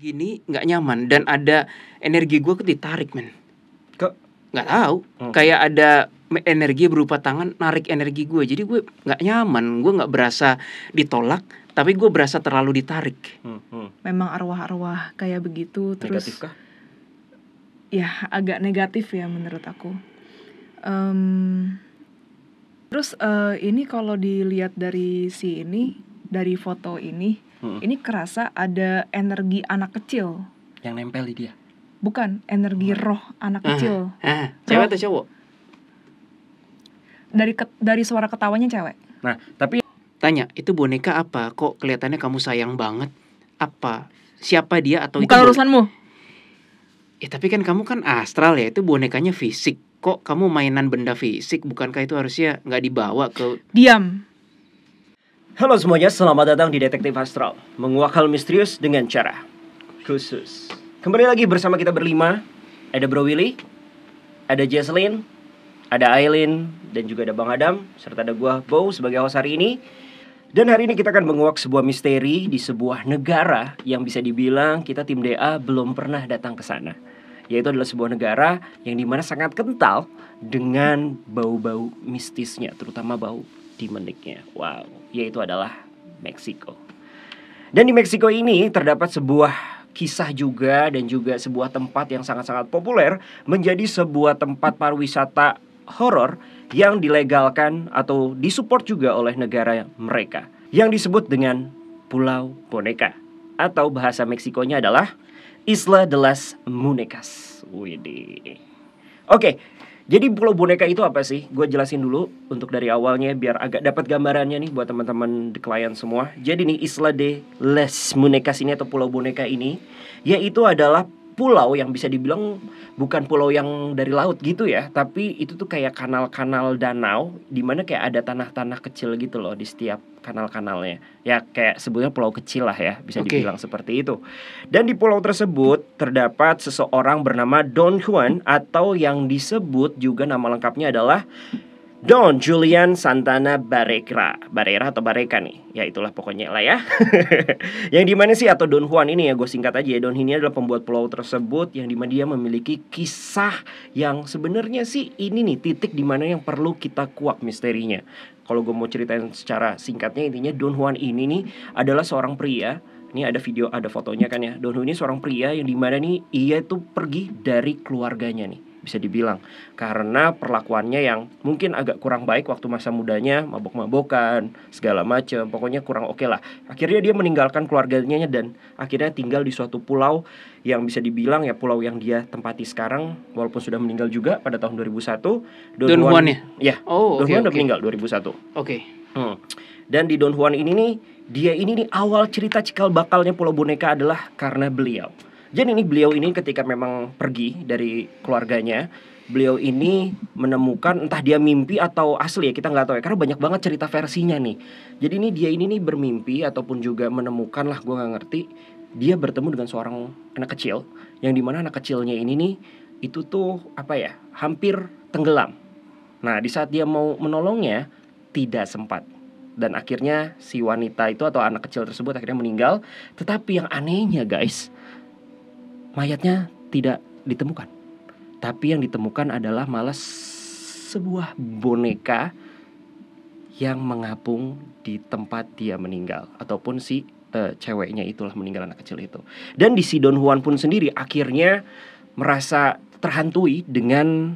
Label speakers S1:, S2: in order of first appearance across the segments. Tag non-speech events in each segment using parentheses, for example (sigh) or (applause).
S1: gini nggak nyaman dan ada energi gue ditarik men ke nggak tahu hmm. kayak
S2: ada energi berupa tangan narik energi gue jadi gue nggak nyaman gue nggak berasa ditolak tapi gue berasa terlalu ditarik
S1: hmm, hmm. memang arwah-arwah kayak begitu terus kah? ya agak negatif ya menurut aku um, terus uh, ini kalau dilihat dari si ini dari foto ini hmm. ini kerasa ada energi anak kecil yang nempel di dia bukan energi hmm. roh anak uh kecil
S3: uh cewek atau cowok
S1: dari ke, dari suara ketawanya cewek
S3: nah tapi
S2: tanya itu boneka apa kok kelihatannya kamu sayang banget apa siapa dia atau bukan itu urusanmu ya tapi kan kamu kan astral ya itu bonekanya fisik kok kamu mainan benda fisik bukankah itu harusnya nggak dibawa ke diam
S3: Halo semuanya, selamat datang di Detektif Astral Menguak hal misterius dengan cara khusus Kembali lagi bersama kita berlima Ada Bro Willy Ada Jesslyn Ada Aileen Dan juga ada Bang Adam Serta ada gua Bow sebagai host hari ini Dan hari ini kita akan menguak sebuah misteri Di sebuah negara Yang bisa dibilang kita tim DA belum pernah datang ke sana Yaitu adalah sebuah negara Yang dimana sangat kental Dengan bau-bau mistisnya Terutama bau di menitnya. Wow, yaitu adalah Meksiko. Dan di Meksiko ini terdapat sebuah kisah juga dan juga sebuah tempat yang sangat-sangat populer menjadi sebuah tempat pariwisata horor yang dilegalkan atau disupport juga oleh negara mereka yang disebut dengan Pulau Boneka atau bahasa Meksikonya adalah Isla de las Munecas. Oke, jadi pulau boneka itu apa sih? Gue jelasin dulu untuk dari awalnya biar agak dapat gambarannya nih buat teman-teman klien semua. Jadi nih Isla de Les Monecas ini atau pulau boneka ini yaitu adalah pulau yang bisa dibilang bukan pulau yang dari laut gitu ya, tapi itu tuh kayak kanal-kanal danau di mana kayak ada tanah-tanah kecil gitu loh di setiap kanal-kanalnya. Ya kayak sebutnya pulau kecil lah ya, bisa okay. dibilang seperti itu. Dan di pulau tersebut terdapat seseorang bernama Don Juan atau yang disebut juga nama lengkapnya adalah Don Julian Santana Barekra Barera atau Bareka nih Ya itulah pokoknya lah ya (laughs) Yang dimana sih atau Don Juan ini ya Gue singkat aja ya Don ini adalah pembuat pulau tersebut Yang dimana dia memiliki kisah Yang sebenarnya sih ini nih Titik dimana yang perlu kita kuak misterinya Kalau gue mau ceritain secara singkatnya Intinya Don Juan ini nih Adalah seorang pria ini ada video, ada fotonya kan ya. Don Juan ini seorang pria yang dimana nih ia itu pergi dari keluarganya nih bisa dibilang karena perlakuannya yang mungkin agak kurang baik waktu masa mudanya mabok-mabokan segala macam pokoknya kurang oke okay lah akhirnya dia meninggalkan keluarganya dan akhirnya tinggal di suatu pulau yang bisa dibilang ya pulau yang dia tempati sekarang walaupun sudah meninggal juga pada tahun 2001 Don, Don Juan, Juan ya, ya oh, Don okay, Juan okay. meninggal 2001 oke okay. hmm. dan di Don Juan ini nih dia ini nih awal cerita cikal bakalnya Pulau Boneka adalah karena beliau jadi ini beliau ini ketika memang pergi dari keluarganya, beliau ini menemukan entah dia mimpi atau asli ya kita nggak tahu ya karena banyak banget cerita versinya nih jadi ini dia ini nih bermimpi ataupun juga menemukan lah gue nggak ngerti dia bertemu dengan seorang anak kecil yang dimana anak kecilnya ini nih itu tuh apa ya hampir tenggelam nah di saat dia mau menolongnya tidak sempat dan akhirnya si wanita itu atau anak kecil tersebut akhirnya meninggal tetapi yang anehnya guys mayatnya tidak ditemukan. Tapi yang ditemukan adalah malah sebuah boneka yang mengapung di tempat dia meninggal ataupun si uh, ceweknya itulah meninggal anak kecil itu. Dan di si Don Juan pun sendiri akhirnya merasa terhantui dengan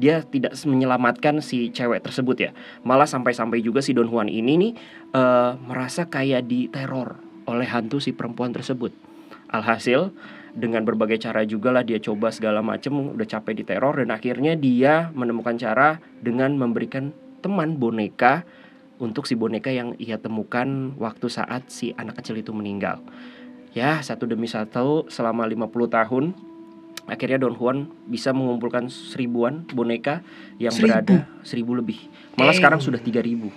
S3: dia tidak menyelamatkan si cewek tersebut ya. Malah sampai-sampai juga si Don Juan ini nih uh, merasa kayak diteror oleh hantu si perempuan tersebut. Alhasil dengan berbagai cara juga lah dia coba segala macem udah capek di teror dan akhirnya dia menemukan cara dengan memberikan teman boneka untuk si boneka yang ia temukan waktu saat si anak kecil itu meninggal. Ya, satu demi satu selama 50 tahun akhirnya Don Juan bisa mengumpulkan seribuan boneka yang seribu. berada seribu lebih. Malah sekarang sudah tiga ribu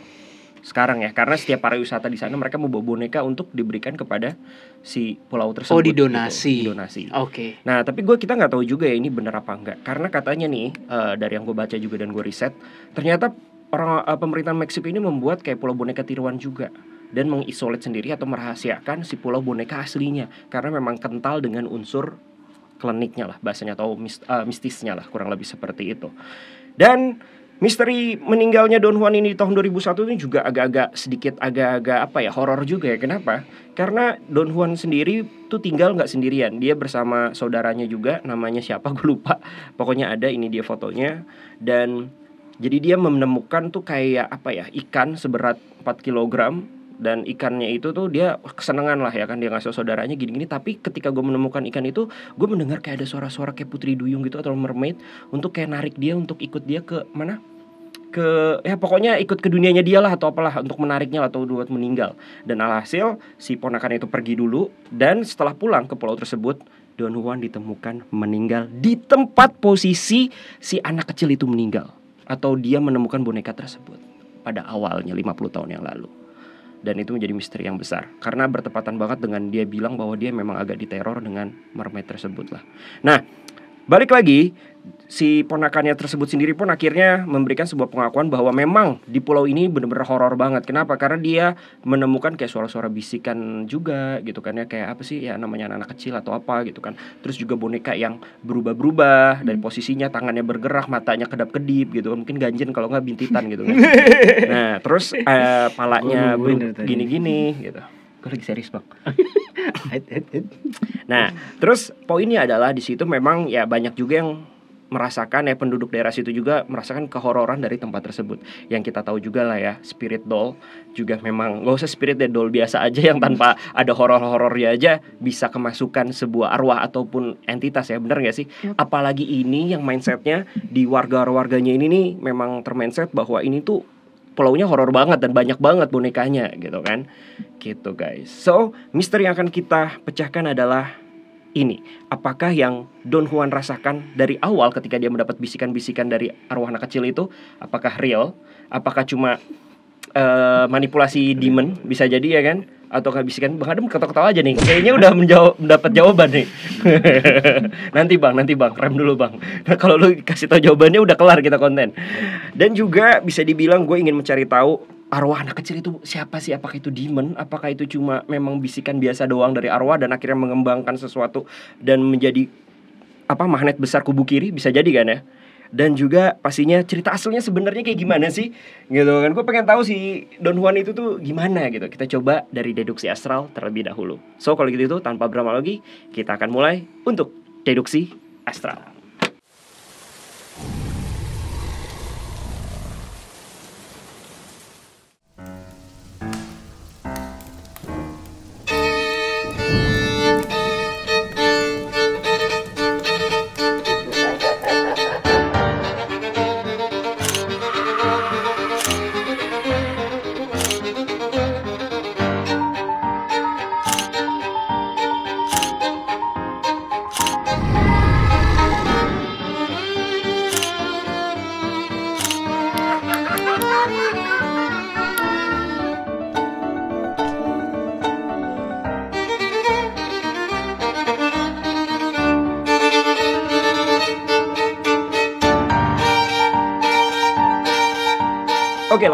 S3: sekarang ya karena setiap pariwisata di sana mereka membawa boneka untuk diberikan kepada si pulau oh, tersebut oh didonasi gitu. donasi oke okay. nah tapi gue kita nggak tahu juga ya ini bener apa enggak karena katanya nih uh, dari yang gue baca juga dan gue riset ternyata orang uh, eh, pemerintah Meksiko ini membuat kayak pulau boneka tiruan juga dan mengisolat sendiri atau merahasiakan si pulau boneka aslinya karena memang kental dengan unsur kliniknya lah bahasanya atau eh, mistisnya lah kurang lebih seperti itu dan Misteri meninggalnya Don Juan ini di tahun 2001 ini juga agak-agak sedikit agak-agak apa ya horor juga ya. Kenapa? Karena Don Juan sendiri tuh tinggal nggak sendirian. Dia bersama saudaranya juga, namanya siapa (laughs) gue lupa. Pokoknya ada ini dia fotonya dan jadi dia menemukan tuh kayak apa ya ikan seberat 4 kg dan ikannya itu tuh dia kesenangan lah ya kan dia ngasih saudaranya gini-gini tapi ketika gue menemukan ikan itu gue mendengar kayak ada suara-suara kayak putri duyung gitu atau mermaid untuk kayak narik dia untuk ikut dia ke mana ke ya pokoknya ikut ke dunianya dia lah atau apalah untuk menariknya atau buat meninggal dan alhasil si ponakan itu pergi dulu dan setelah pulang ke pulau tersebut Don Juan ditemukan meninggal di tempat posisi si anak kecil itu meninggal atau dia menemukan boneka tersebut pada awalnya 50 tahun yang lalu dan itu menjadi misteri yang besar karena bertepatan banget dengan dia bilang bahwa dia memang agak diteror dengan mermaid tersebut lah. Nah, balik lagi si ponakannya tersebut sendiri pun akhirnya memberikan sebuah pengakuan bahwa memang di pulau ini benar-benar horor banget. Kenapa? Karena dia menemukan kayak suara-suara bisikan juga gitu kan ya kayak apa sih ya namanya anak-anak kecil atau apa gitu kan. Terus juga boneka yang berubah-berubah dari hmm. posisinya, tangannya bergerak, matanya kedap-kedip gitu kan. Mungkin ganjen kalau nggak bintitan gitu kan. (laughs) nah, terus uh, palanya gini-gini gitu. Gue lagi serius, Bang. (laughs) nah, terus poinnya adalah di situ memang ya banyak juga yang merasakan ya penduduk daerah situ juga merasakan kehororan dari tempat tersebut yang kita tahu juga lah ya spirit doll juga memang gak usah spirit ya doll biasa aja yang tanpa ada horor-horornya aja bisa kemasukan sebuah arwah ataupun entitas ya bener gak sih apalagi ini yang mindsetnya di warga-warganya ini nih memang termindset bahwa ini tuh pulaunya horor banget dan banyak banget bonekanya gitu kan gitu guys so misteri yang akan kita pecahkan adalah ini? Apakah yang Don Juan rasakan dari awal ketika dia mendapat bisikan-bisikan dari arwah anak kecil itu apakah real? Apakah cuma uh, manipulasi demon bisa jadi ya kan? Atau bisikan Bang Adam ketawa-ketawa aja nih. Kayaknya udah menjawab mendapat jawaban nih. (laughs) nanti Bang, nanti Bang, rem dulu Bang. Nah, (laughs) kalau lu kasih tau jawabannya udah kelar kita konten. Dan juga bisa dibilang gue ingin mencari tahu arwah anak kecil itu siapa sih? Apakah itu demon? Apakah itu cuma memang bisikan biasa doang dari arwah dan akhirnya mengembangkan sesuatu dan menjadi apa magnet besar kubu kiri bisa jadi kan ya? Dan juga pastinya cerita aslinya sebenarnya kayak gimana sih? Gitu kan. Gue pengen tahu sih Don Juan itu tuh gimana gitu. Kita coba dari deduksi astral terlebih dahulu. So kalau gitu itu tanpa drama lagi, kita akan mulai untuk deduksi astral.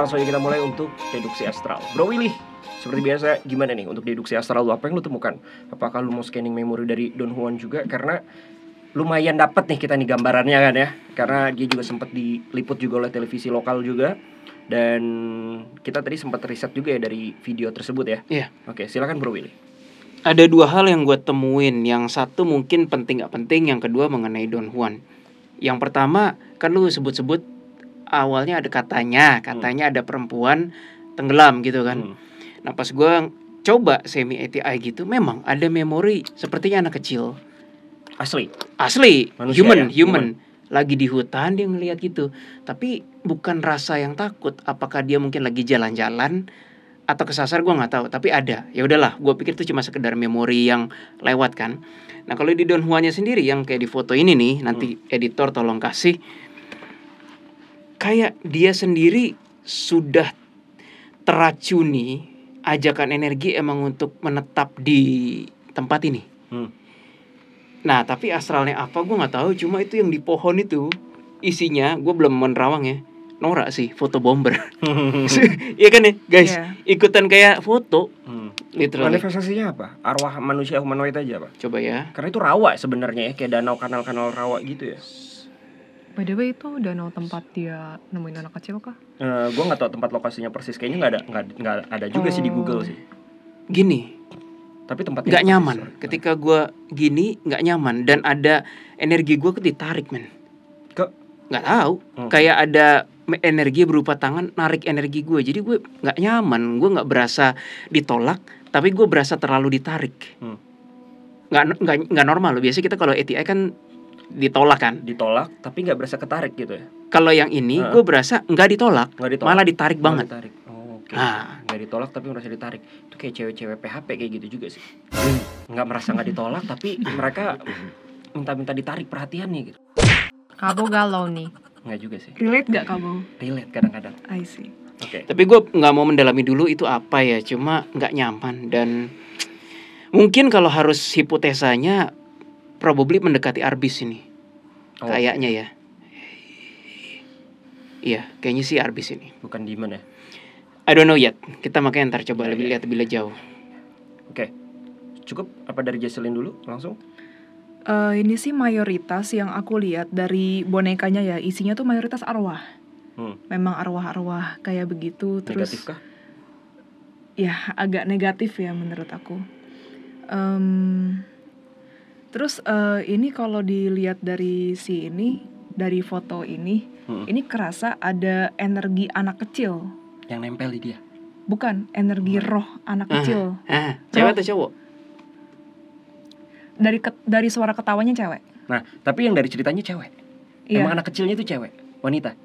S3: langsung aja kita mulai untuk deduksi astral. Bro Willy, seperti biasa gimana nih untuk deduksi astral lu apa yang lu temukan? Apakah lu mau scanning memori dari Don Juan juga karena lumayan dapat nih kita nih gambarannya kan ya karena dia juga sempat diliput juga oleh televisi lokal juga dan kita tadi sempat riset juga ya dari video tersebut ya. Iya. Oke, silakan Bro Willy.
S2: Ada dua hal yang gue temuin. Yang satu mungkin penting gak penting, yang kedua mengenai Don Juan. Yang pertama, kan lu sebut-sebut awalnya ada katanya hmm. katanya hmm. ada perempuan tenggelam gitu kan hmm. nah pas gue coba semi ATI gitu memang ada memori sepertinya anak kecil asli asli Manusia human ya? human, human lagi di hutan dia ngelihat gitu tapi bukan rasa yang takut apakah dia mungkin lagi jalan-jalan atau kesasar gue nggak tahu tapi ada ya udahlah gue pikir itu cuma sekedar memori yang lewat kan nah kalau di Don Juannya sendiri yang kayak di foto ini nih nanti hmm. editor tolong kasih kayak dia sendiri sudah teracuni ajakan energi emang untuk menetap di tempat ini. Hmm. Nah tapi astralnya apa gue nggak tahu. Cuma itu yang di pohon itu isinya gue belum menerawang ya. Nora sih foto bomber. (laughs) Iya (laughs) kan ya guys yeah. ikutan
S3: kayak foto. Hmm. Literally.
S1: Manifestasinya apa?
S3: Arwah manusia humanoid aja pak? Coba ya. Karena itu rawa sebenarnya ya kayak danau kanal-kanal rawa gitu ya.
S1: By the way itu danau tempat dia nemuin anak kecil kah?
S3: Uh, eh, gue nggak tahu tempat lokasinya persis. Kayaknya nggak ada nggak ada juga oh. sih di Google sih. Oh. Gini. Tapi tempat
S2: nggak nyaman. Sorry.
S3: Ketika gue gini
S2: nggak nyaman dan ada energi gue ditarik men. Ke? Nggak tahu. Hmm. Kayak ada energi berupa tangan narik energi gue. Jadi gue nggak nyaman. Gue nggak berasa ditolak. Tapi gue berasa terlalu ditarik. Hmm nggak nggak nggak normal loh biasanya kita kalau ETI kan ditolak kan ditolak tapi nggak berasa ketarik gitu ya kalau yang ini uh gue berasa nggak ditolak, ditolak malah ditarik gak banget ditarik.
S3: Oh, okay. ah. nggak ditolak tapi merasa ditarik itu kayak cewek-cewek PHP kayak gitu juga sih hmm. nggak merasa nggak ditolak tapi mereka minta-minta ditarik perhatiannya gitu
S1: kabo galau nih
S3: nggak juga
S2: sih
S1: relate gak kamu? relate kadang-kadang I see
S2: Okay. Tapi gue gak mau mendalami dulu itu apa ya, cuma gak nyaman dan mungkin kalau harus hipotesanya probably mendekati Arbis ini. Oh. Kayaknya ya. Iya, kayaknya sih Arbis ini. Bukan Demon ya? I don't know yet. Kita makanya ntar
S3: coba okay. lebih lihat lebih jauh. Oke. Okay. Cukup apa dari jesselin dulu langsung?
S1: Uh, ini sih mayoritas yang aku lihat dari bonekanya ya, isinya tuh mayoritas arwah. Hmm. Memang arwah-arwah kayak begitu terus Negatif kah? Ya, agak negatif ya menurut aku. Um, Terus uh, ini kalau dilihat dari si ini, dari foto ini, hmm. ini kerasa ada energi anak kecil
S3: yang nempel di dia.
S1: Bukan, energi hmm. roh anak uh, kecil. Uh, cewek atau cowok? Dari ke, dari suara ketawanya cewek.
S3: Nah, tapi yang dari ceritanya cewek. Iya. Emang anak kecilnya itu cewek, wanita.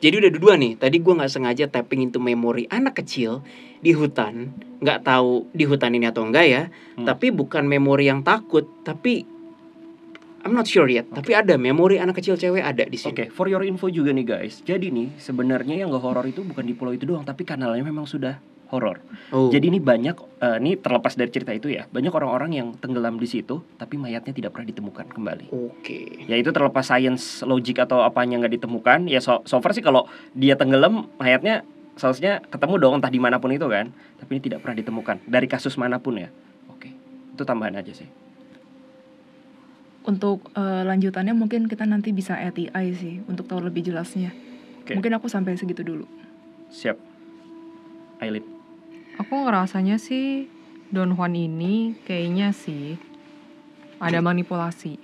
S2: Jadi udah dua nih. Tadi gue nggak sengaja tapping into memori anak kecil di hutan. Nggak tahu di hutan ini atau enggak ya. Hmm. Tapi bukan memori yang takut, tapi
S3: I'm not sure yet. Okay. Tapi ada memori anak kecil cewek ada di sini. Oke, okay. for your info juga nih guys. Jadi nih sebenarnya yang gak horor itu bukan di pulau itu doang, tapi kanalnya memang sudah horor. Oh. Jadi ini banyak uh, ini terlepas dari cerita itu ya. Banyak orang-orang yang tenggelam di situ tapi mayatnya tidak pernah ditemukan kembali. Oke. Okay. Ya itu terlepas science logic atau apanya nggak ditemukan. Ya so, so far sih kalau dia tenggelam mayatnya seharusnya ketemu dong entah dimanapun itu kan. Tapi ini tidak pernah ditemukan dari kasus manapun ya. Oke. Okay. Itu tambahan aja sih
S1: untuk uh, lanjutannya mungkin kita nanti bisa ATI sih untuk tahu lebih jelasnya. Okay. Mungkin aku sampai segitu dulu.
S3: Siap. Eyelid.
S1: Aku ngerasanya sih Don Juan ini kayaknya sih ada manipulasi.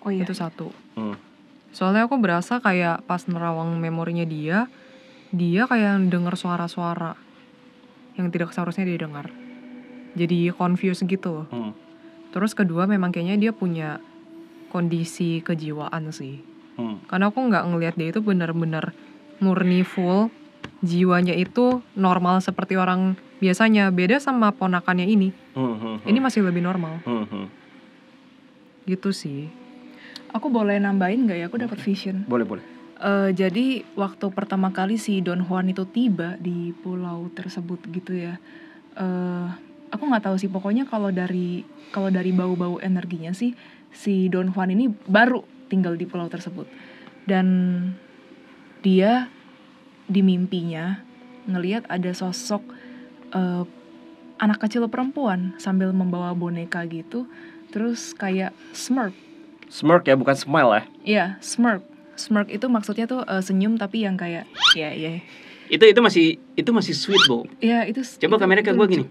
S1: Oh iya. Itu satu. Hmm. Soalnya aku berasa kayak pas nerawang memorinya dia, dia kayak dengar suara-suara yang tidak seharusnya dia dengar. Jadi confused gitu. Hmm. Terus kedua memang kayaknya dia punya kondisi kejiwaan sih. Hmm. Karena aku nggak ngelihat dia itu benar-benar murni full jiwanya itu normal seperti orang biasanya beda sama ponakannya ini
S3: uh, uh, uh. ini masih lebih normal uh, uh.
S1: gitu sih aku boleh nambahin nggak ya aku dapat vision boleh boleh uh, jadi waktu pertama kali si Don Juan itu tiba di pulau tersebut gitu ya uh, aku nggak tahu sih pokoknya kalau dari kalau dari bau-bau energinya sih si Don Juan ini baru tinggal di pulau tersebut dan dia di mimpinya ngelihat ada sosok uh, anak kecil perempuan sambil membawa boneka gitu terus kayak smirk
S3: smirk ya bukan smile ya
S1: iya smirk smirk itu maksudnya tuh uh, senyum tapi yang kayak ya yeah, ya yeah.
S3: itu itu masih itu masih sweet
S1: bu iya yeah, itu coba kamera ke gue gini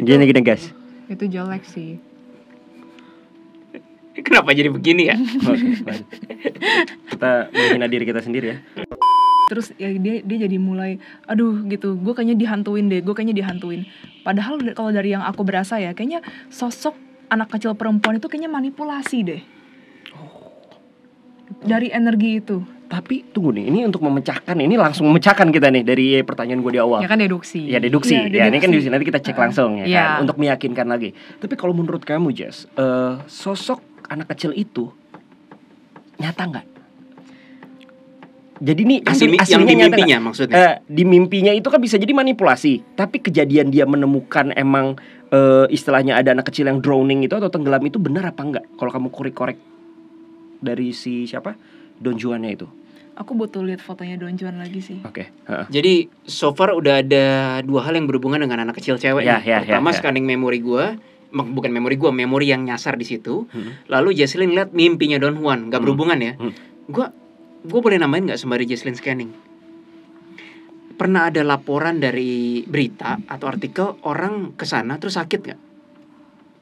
S3: itu, gini gini guys
S2: itu
S1: jelek sih
S3: Kenapa jadi begini ya? (laughs) kita menghina diri kita sendiri ya
S1: terus ya dia dia jadi mulai aduh gitu gue kayaknya dihantuin deh gue kayaknya dihantuin padahal kalau dari yang aku berasa ya kayaknya sosok anak kecil perempuan itu kayaknya manipulasi deh oh. dari energi itu
S3: tapi tunggu nih ini untuk memecahkan ini langsung memecahkan kita nih dari eh, pertanyaan gue di awal ya kan deduksi ya deduksi ya, deduksi. ya ini kan deduksi nanti kita cek uh, langsung ya, ya kan untuk meyakinkan lagi tapi kalau menurut kamu Jess uh, sosok anak kecil itu nyata nggak jadi ini asli, aslinya yang di mimpinya nyata, maksudnya. Uh, di mimpinya itu kan bisa jadi manipulasi, tapi kejadian dia menemukan emang uh, istilahnya ada anak kecil yang drowning itu atau tenggelam itu benar apa enggak? Kalau kamu korek-korek dari si siapa? Don Juannya itu.
S1: Aku butuh lihat fotonya Don Juan lagi sih.
S3: Oke. Okay. Uh. Jadi
S2: so far udah ada dua hal yang berhubungan dengan anak kecil cewek. Yeah, yeah, ya, ya, Pertama yeah, yeah. scanning memori gua bukan memori gue, memori yang nyasar di situ. Hmm. Lalu Jesslyn lihat mimpinya Don Juan, nggak hmm. berhubungan ya. Hmm. Gue gue boleh namain nggak sembari Jesslyn scanning pernah ada laporan dari berita atau artikel orang kesana terus sakit nggak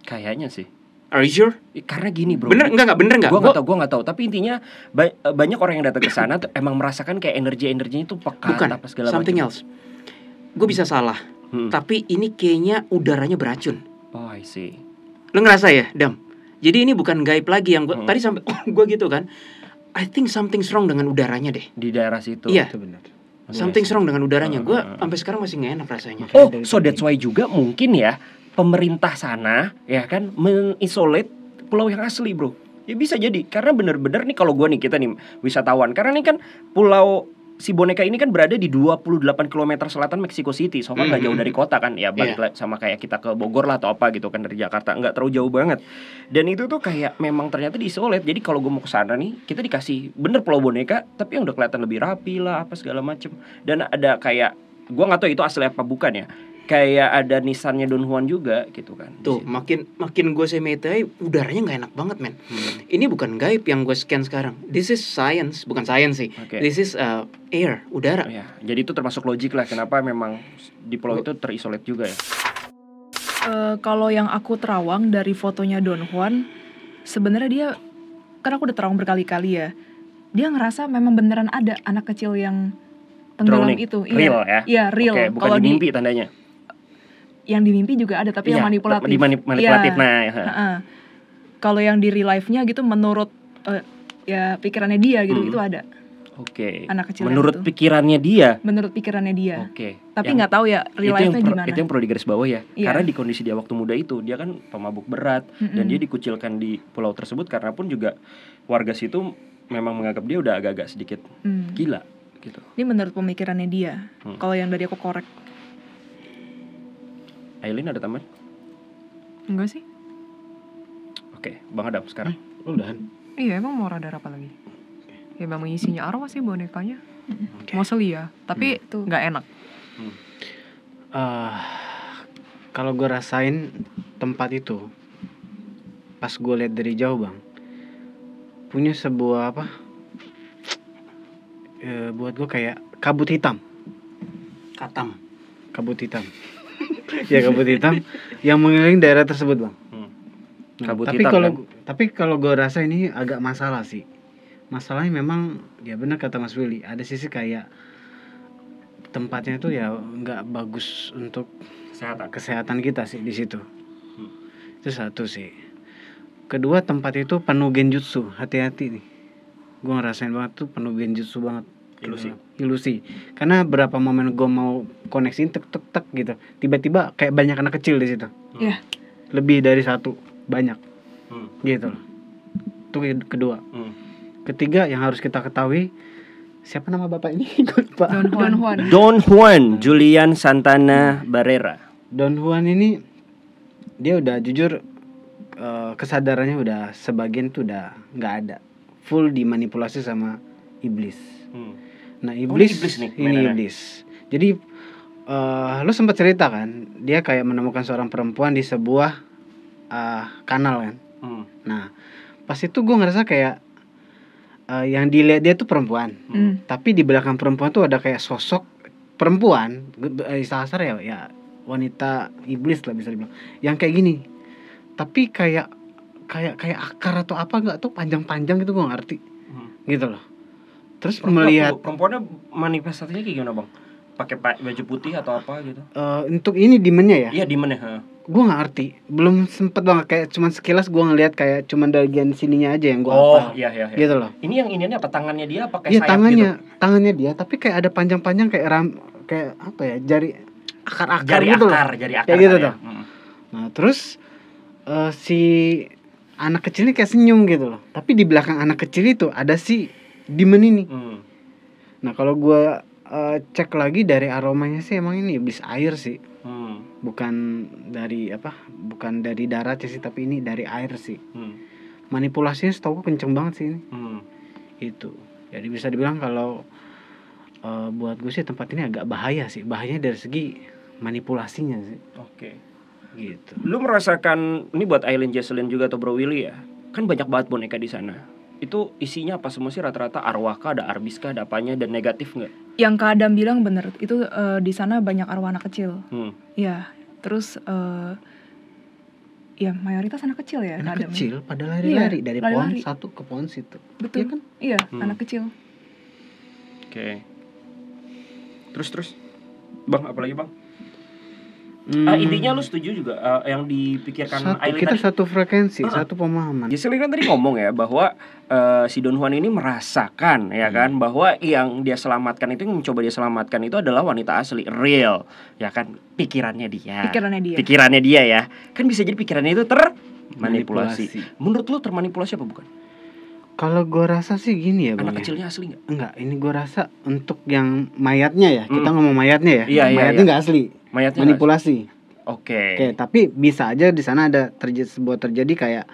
S3: kayaknya sih Are you sure? Karena gini bro. Bener nggak nggak bener nggak? Gua nggak tau gua nggak tau. Tapi intinya ba eh, banyak orang yang datang ke sana emang merasakan kayak energi energinya itu pekat Bukan, apa segala something macam. else. Gue bisa salah. Hmm. Tapi ini kayaknya udaranya beracun. Oh I see.
S2: Lo ngerasa ya, Dam? Jadi ini bukan gaib lagi yang gue hmm. tadi sampai (coughs) gue gitu kan I think something wrong dengan udaranya deh. Di daerah situ. Iya. Itu benar. Something's iya. wrong dengan udaranya.
S3: Gue sampai sekarang masih nggak enak rasanya. Oh, so that's why juga mungkin ya pemerintah sana ya kan mengisolate pulau yang asli, bro. Ya bisa jadi karena bener-bener nih kalau gue nih kita nih wisatawan karena nih kan pulau si boneka ini kan berada di 28 km selatan Mexico City. So far mm -hmm. jauh dari kota kan. Ya balik yeah. sama kayak kita ke Bogor lah atau apa gitu kan dari Jakarta nggak terlalu jauh banget. Dan itu tuh kayak memang ternyata diisolat. Jadi kalau gue mau ke sana nih, kita dikasih bener pulau boneka tapi yang udah kelihatan lebih rapi lah apa segala macem. Dan ada kayak gue nggak tahu itu asli apa bukan ya kayak ada nisannya Don Juan juga gitu kan tuh
S2: makin makin gue semetai eh, udaranya nggak enak banget men hmm. ini bukan gaib yang gue scan sekarang this is science bukan science sih okay. this is uh, air udara ya, jadi itu termasuk logik
S3: lah kenapa memang di pulau itu terisolat juga ya
S1: uh, kalau yang aku terawang dari fotonya Don Juan sebenarnya dia karena aku udah terawang berkali-kali ya dia ngerasa memang beneran ada anak kecil yang tenggelam itu, itu iya ya iya real okay, bukan di mimpi tandanya yang dimimpi juga ada tapi ya, yang iya, manipulatif. Dimanip manipulatif ya. nah. Ya. Kalau yang di real life-nya gitu menurut uh, ya pikirannya dia gitu hmm. itu ada.
S3: Oke. Okay. Anak kecil menurut itu. pikirannya dia.
S1: Menurut pikirannya dia.
S3: Oke. Okay. Tapi
S1: nggak tahu ya real life-nya gimana. Itu yang
S3: perlu digaris bawah ya. Yeah. Karena di kondisi dia waktu muda itu dia kan pemabuk berat mm-hmm. dan dia dikucilkan di pulau tersebut karena pun juga warga situ memang menganggap dia udah agak-agak sedikit mm. gila gitu.
S1: Ini menurut pemikirannya dia. Hmm. Kalau yang dari aku korek.
S3: Aileen ada tambahan? Enggak sih. Oke, Bang Adam sekarang. Eh, udahan.
S1: Iya, emang mau radar apa lagi? Okay. Ya Bang isinya aroma sih bonekanya. Okay. Mau seli ya, tapi hmm.
S4: nggak enak. Hmm. Uh, kalau gue rasain tempat itu, pas gue lihat dari jauh bang, punya sebuah apa? E, buat gue kayak kabut hitam. Katam. Kabut hitam. (laughs) ya kabut hitam yang mengelilingi daerah tersebut bang hmm. Nah, kabut tapi hitam kalau kan? tapi kalau gue rasa ini agak masalah sih masalahnya memang ya benar kata Mas Willy ada sisi kayak tempatnya itu ya nggak bagus untuk kesehatan kesehatan kita sih di situ hmm. itu satu sih kedua tempat itu penuh genjutsu hati-hati nih gue ngerasain banget tuh penuh genjutsu banget ilusi hmm. ilusi karena berapa momen gue mau koneksiin tek tek tek gitu tiba-tiba kayak banyak anak kecil di situ hmm. yeah. lebih dari satu banyak hmm. gitu itu kedua hmm. ketiga yang harus kita ketahui siapa nama bapak ini? (laughs) Don Juan
S1: Don Juan, Don
S4: Juan Julian Santana Barrera Don Juan ini dia udah jujur eh, kesadarannya udah sebagian tuh udah nggak ada full dimanipulasi sama iblis hmm Nah oh, iblis, oh, iblis nih, ini iblis. Jadi uh, eh, lo sempat cerita kan, dia kayak menemukan seorang perempuan di sebuah uh, kanal kan. Hmm. Nah pas itu gue ngerasa kayak uh, yang dilihat dia tuh perempuan, hmm. tapi di belakang perempuan tuh ada kayak sosok perempuan, istilahnya ya, ya wanita iblis lah bisa dibilang, yang kayak gini. Tapi kayak kayak kayak akar atau apa nggak tuh panjang-panjang gitu gue ngerti,
S3: hmm. gitu loh Terus perempuan, melihat perempuannya manifestasinya kayak gimana, Bang? Pakai baju putih atau apa gitu?
S4: Uh, untuk ini dimennya ya? Iya, dimennya, heeh. gua gak ngerti, belum sempet banget kayak cuma sekilas gua ngeliat kayak cuma bagian sininya aja yang gua oh, apa.
S3: iya, iya, iya. Gitu loh. Ini yang ininya apa tangannya dia apa iya, tangannya,
S4: gitu? tangannya dia, tapi kayak ada panjang-panjang kayak ram kayak apa ya? Jari akar-akar jari gitu akar, loh. Jari akar, kayak gitu loh. Ya. Hmm. Nah, terus uh, si anak kecil ini kayak senyum gitu loh. Tapi di belakang anak kecil itu ada si Demon ini hmm. nah kalau gue uh, cek lagi dari aromanya sih emang ini iblis air sih hmm. bukan dari apa bukan dari darat sih tapi ini dari air sih hmm. manipulasinya setahu gue kenceng banget sih ini hmm. itu jadi bisa dibilang kalau uh, buat gue sih tempat ini agak bahaya sih bahayanya dari segi manipulasinya sih oke okay. gitu lu merasakan
S3: ini buat Aileen Jesselyn juga atau Bro Willy ya kan banyak banget boneka di sana itu isinya apa semua sih rata-rata arwahkah ada arbiskah ada apanya dan negatif nggak
S1: yang kak Adam bilang bener itu uh, di sana banyak arwah anak kecil hmm. ya terus uh, ya mayoritas anak kecil ya anak Adam ya. kecil
S4: pada lari-lari iya, dari lari -lari. pohon satu ke pohon situ
S1: betul ya kan iya hmm. anak kecil oke
S4: okay. terus terus
S3: bang apalagi bang Eh, hmm. Uh, intinya lu setuju juga uh, yang dipikirkan satu, Aileen kita tadi? satu frekuensi, uh. satu pemahaman. Jadi ya, kan tadi ngomong ya bahwa uh, si Don Juan ini merasakan ya hmm. kan bahwa yang dia selamatkan itu yang mencoba dia selamatkan itu adalah wanita asli real ya kan pikirannya dia. Pikirannya dia. Pikirannya dia ya. Kan bisa jadi pikirannya itu
S4: termanipulasi. Manipulasi. Menurut lu termanipulasi apa bukan? Kalau gue rasa sih gini ya Anak bang. Anak ya. kecilnya asli nggak? Enggak, ini gue rasa untuk yang mayatnya ya. Hmm. Kita ngomong mayatnya ya. Iya, iya, iya. mayatnya nggak iya. asli. Mayatnya manipulasi. Oke. Oke, okay, tapi bisa aja di sana ada terjadi sebuah terjadi kayak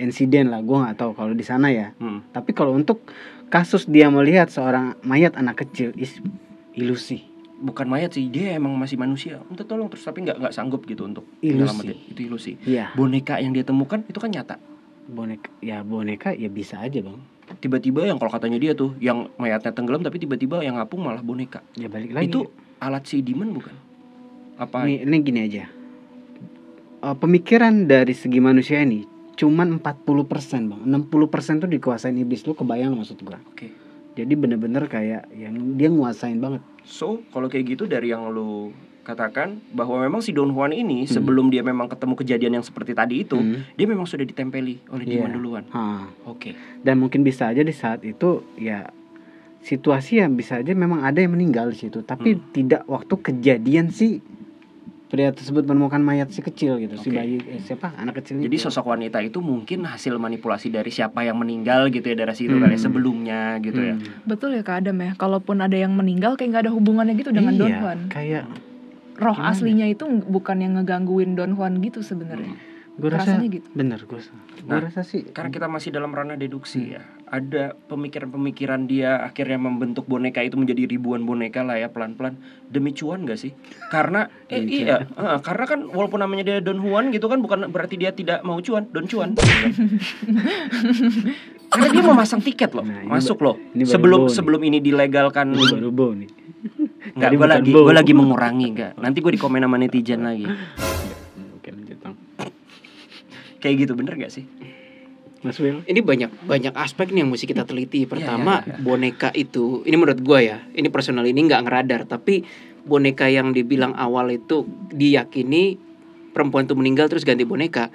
S4: insiden lah. Gue nggak tahu kalau di sana ya. Hmm. Tapi kalau untuk kasus dia melihat seorang mayat anak kecil is ilusi bukan mayat sih dia emang masih manusia minta tolong terus tapi nggak nggak sanggup gitu untuk ilusi itu ilusi yeah.
S3: boneka yang dia temukan itu kan nyata boneka ya boneka ya bisa aja bang tiba-tiba yang kalau katanya dia tuh yang mayatnya tenggelam tapi tiba-tiba yang ngapung malah boneka ya balik lagi itu alat si
S4: demon bukan apa ini, ini gini aja eh, pemikiran dari segi manusia ini cuman 40 persen bang 60 persen tuh dikuasain iblis lu kebayang maksud gua oke okay. jadi bener-bener kayak yang dia nguasain banget
S3: so kalau kayak gitu dari yang lu katakan bahwa memang si Don Juan ini hmm. sebelum dia memang ketemu kejadian yang seperti tadi
S4: itu hmm. dia memang sudah ditempeli oleh yeah. Demon iya. duluan. Oke. Okay. Dan mungkin bisa aja di saat itu ya situasi yang bisa aja memang ada yang meninggal di situ tapi hmm. tidak waktu kejadian si pria tersebut menemukan mayat si kecil gitu okay. si bayi eh, siapa
S3: anak kecil jadi itu. sosok wanita itu mungkin hasil manipulasi dari siapa yang meninggal gitu ya dari situ ya, hmm. kali sebelumnya gitu ya. hmm.
S1: ya betul ya kak Adam ya kalaupun ada yang meninggal kayak nggak ada hubungannya gitu dengan iya, Don Juan kayak roh Gimana? aslinya itu bukan yang ngegangguin Don Juan gitu sebenarnya. Hmm.
S3: Gue rasa gitu. bener gue. Nah, rasa sih karena kita masih dalam ranah deduksi hmm. ya. Ada pemikiran-pemikiran dia akhirnya membentuk boneka itu menjadi ribuan boneka lah ya pelan-pelan demi cuan gak sih? Karena eh, iya, uh, karena kan walaupun namanya dia Don Juan gitu kan bukan berarti dia tidak mau cuan, Don Cuan.
S1: (laughs) karena dia mau masang
S3: tiket loh, nah, masuk loh. Ini sebelum sebelum ini dilegalkan. Ini baru nih Enggak, gue lagi gue lagi mengurangi enggak. Nanti gue dikomen sama netizen lagi. Kayak gitu bener gak sih? Mas Will. Ini banyak banyak aspek nih yang mesti kita teliti. Iya,
S2: iya, Pertama, ya, ya, ya. boneka itu ini menurut gue ya, ini personal ini nggak ngeradar, tapi boneka yang dibilang awal itu diyakini perempuan itu meninggal terus ganti boneka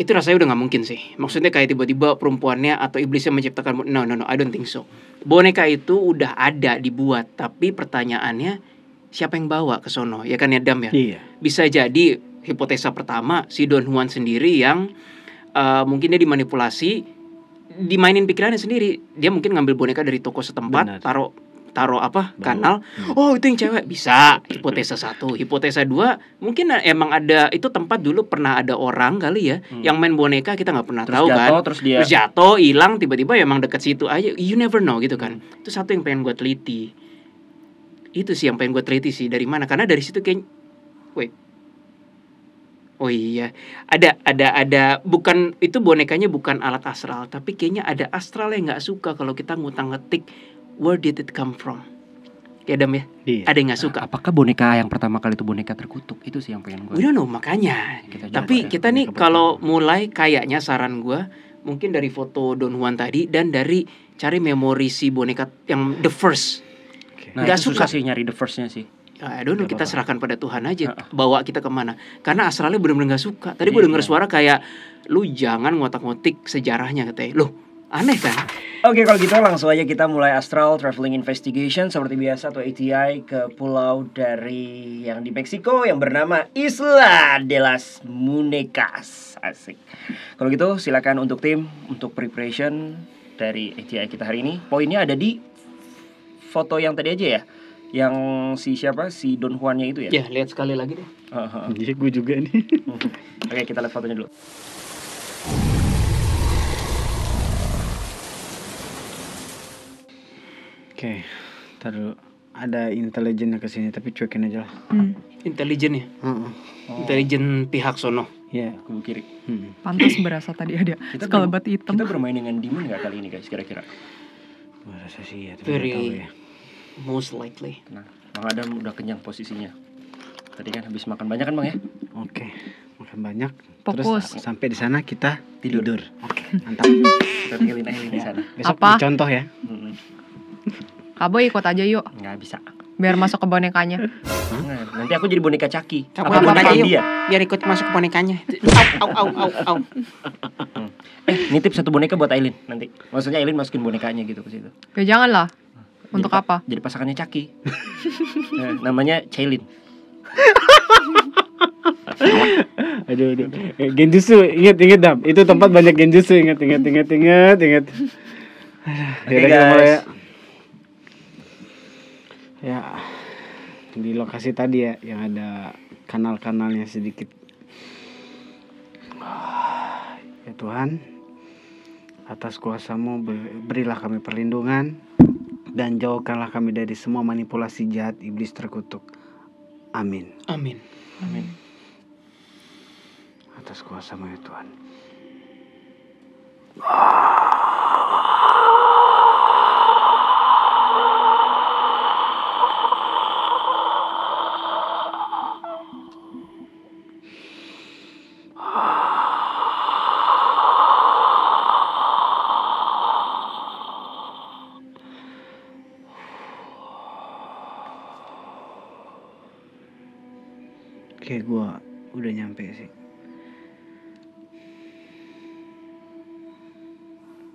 S2: itu rasanya udah nggak mungkin sih. Maksudnya kayak tiba-tiba perempuannya atau iblisnya menciptakan no no no I don't think so. Boneka itu udah ada dibuat, tapi pertanyaannya siapa yang bawa ke sono? Ya kan ya Dam ya. Iya. Bisa jadi hipotesa pertama si Don Juan sendiri yang uh, mungkin dia dimanipulasi, dimainin pikirannya sendiri. Dia mungkin ngambil boneka dari toko setempat, Benar. taruh taruh apa kanal hmm. oh itu yang cewek bisa hipotesa satu hipotesa dua mungkin emang ada itu tempat dulu pernah ada orang kali ya hmm. yang main boneka kita nggak pernah terus tahu jatuh, kan terus dia terus jatuh hilang tiba-tiba emang deket situ aja you never know gitu kan hmm. itu satu yang pengen gue teliti itu sih yang pengen gue teliti sih dari mana karena dari situ kayak wait Oh iya, ada ada ada bukan itu bonekanya bukan alat astral, tapi kayaknya ada astral yang nggak suka kalau kita ngutang ngetik where did it come from? Ya Adam ya, yeah. ada
S3: yang nggak suka. Apakah boneka yang pertama kali itu boneka terkutuk? Itu sih yang pengen gue. We don't
S2: makanya. Kita Tapi kita ya, nih kalau mulai kayaknya saran gue mungkin dari foto Don Juan tadi dan dari cari memori si boneka yang the first.
S3: Okay. Nah, gak suka sih
S2: nyari the firstnya sih. Ya, I don't know, kita serahkan pada Tuhan aja bawa kita kemana karena asalnya benar-benar nggak suka tadi gue iya. denger yeah. suara kayak lu jangan ngotak-ngotik sejarahnya katanya loh Aneh kan?
S3: Oke kalau gitu langsung aja kita mulai Astral Traveling Investigation seperti biasa atau ATI ke pulau dari yang di Meksiko yang bernama Isla de las Munecas Asik. Kalau gitu silakan untuk tim untuk preparation dari ATI kita hari ini. Poinnya ada di foto yang tadi aja ya. Yang si siapa si Don Juannya itu ya? Ya lihat sekali lagi deh. Iya uh -huh.
S4: gue juga nih. (laughs) Oke kita lihat fotonya dulu. Oke, okay. taruh ada intelijen ke sini tapi cuekin aja lah.
S1: Hmm. Intelijen ya? Uh Oh.
S2: Intelijen pihak sono.
S3: Iya, yeah, kubu kiri. Hmm.
S1: Pantas berasa tadi ada kita
S3: bat hitam. Kita bermain dengan demon gak kali ini guys kira-kira? Berasa sih ya, tapi Very... ya. Most likely. Nah, Bang Adam udah kenyang posisinya. Tadi kan habis makan banyak kan Bang ya? Oke, okay. makan banyak.
S1: Fokus.
S4: Terus sampai di sana kita tidur. tidur. Oke, okay. mantap. kita tinggalin aja di sana. Besok Apa? contoh ya.
S1: Mm -hmm. Kaboy ikut aja yuk. Nggak bisa. Biar masuk ke bonekanya.
S3: nanti aku jadi boneka Caki. apa
S1: boneka dia? Biar ikut masuk ke bonekanya.
S3: (laughs) au au au au. eh, nitip satu boneka buat Aileen nanti. Maksudnya Aileen masukin bonekanya gitu ke situ. Ya jangan lah. Untuk jadi, apa? Jadi pasangannya Caki. (laughs)
S4: nah, eh, namanya Cailin. (laughs) aduh, aduh. Eh, genjutsu, inget inget dam. Itu tempat banyak genjutsu, inget inget inget inget inget. Oke okay, ya. guys. Ya ya di lokasi tadi ya yang ada kanal-kanalnya sedikit ah, ya Tuhan atas kuasamu berilah kami perlindungan dan jauhkanlah kami dari semua manipulasi jahat iblis terkutuk amin amin amin atas kuasamu ya Tuhan kayak gue udah nyampe sih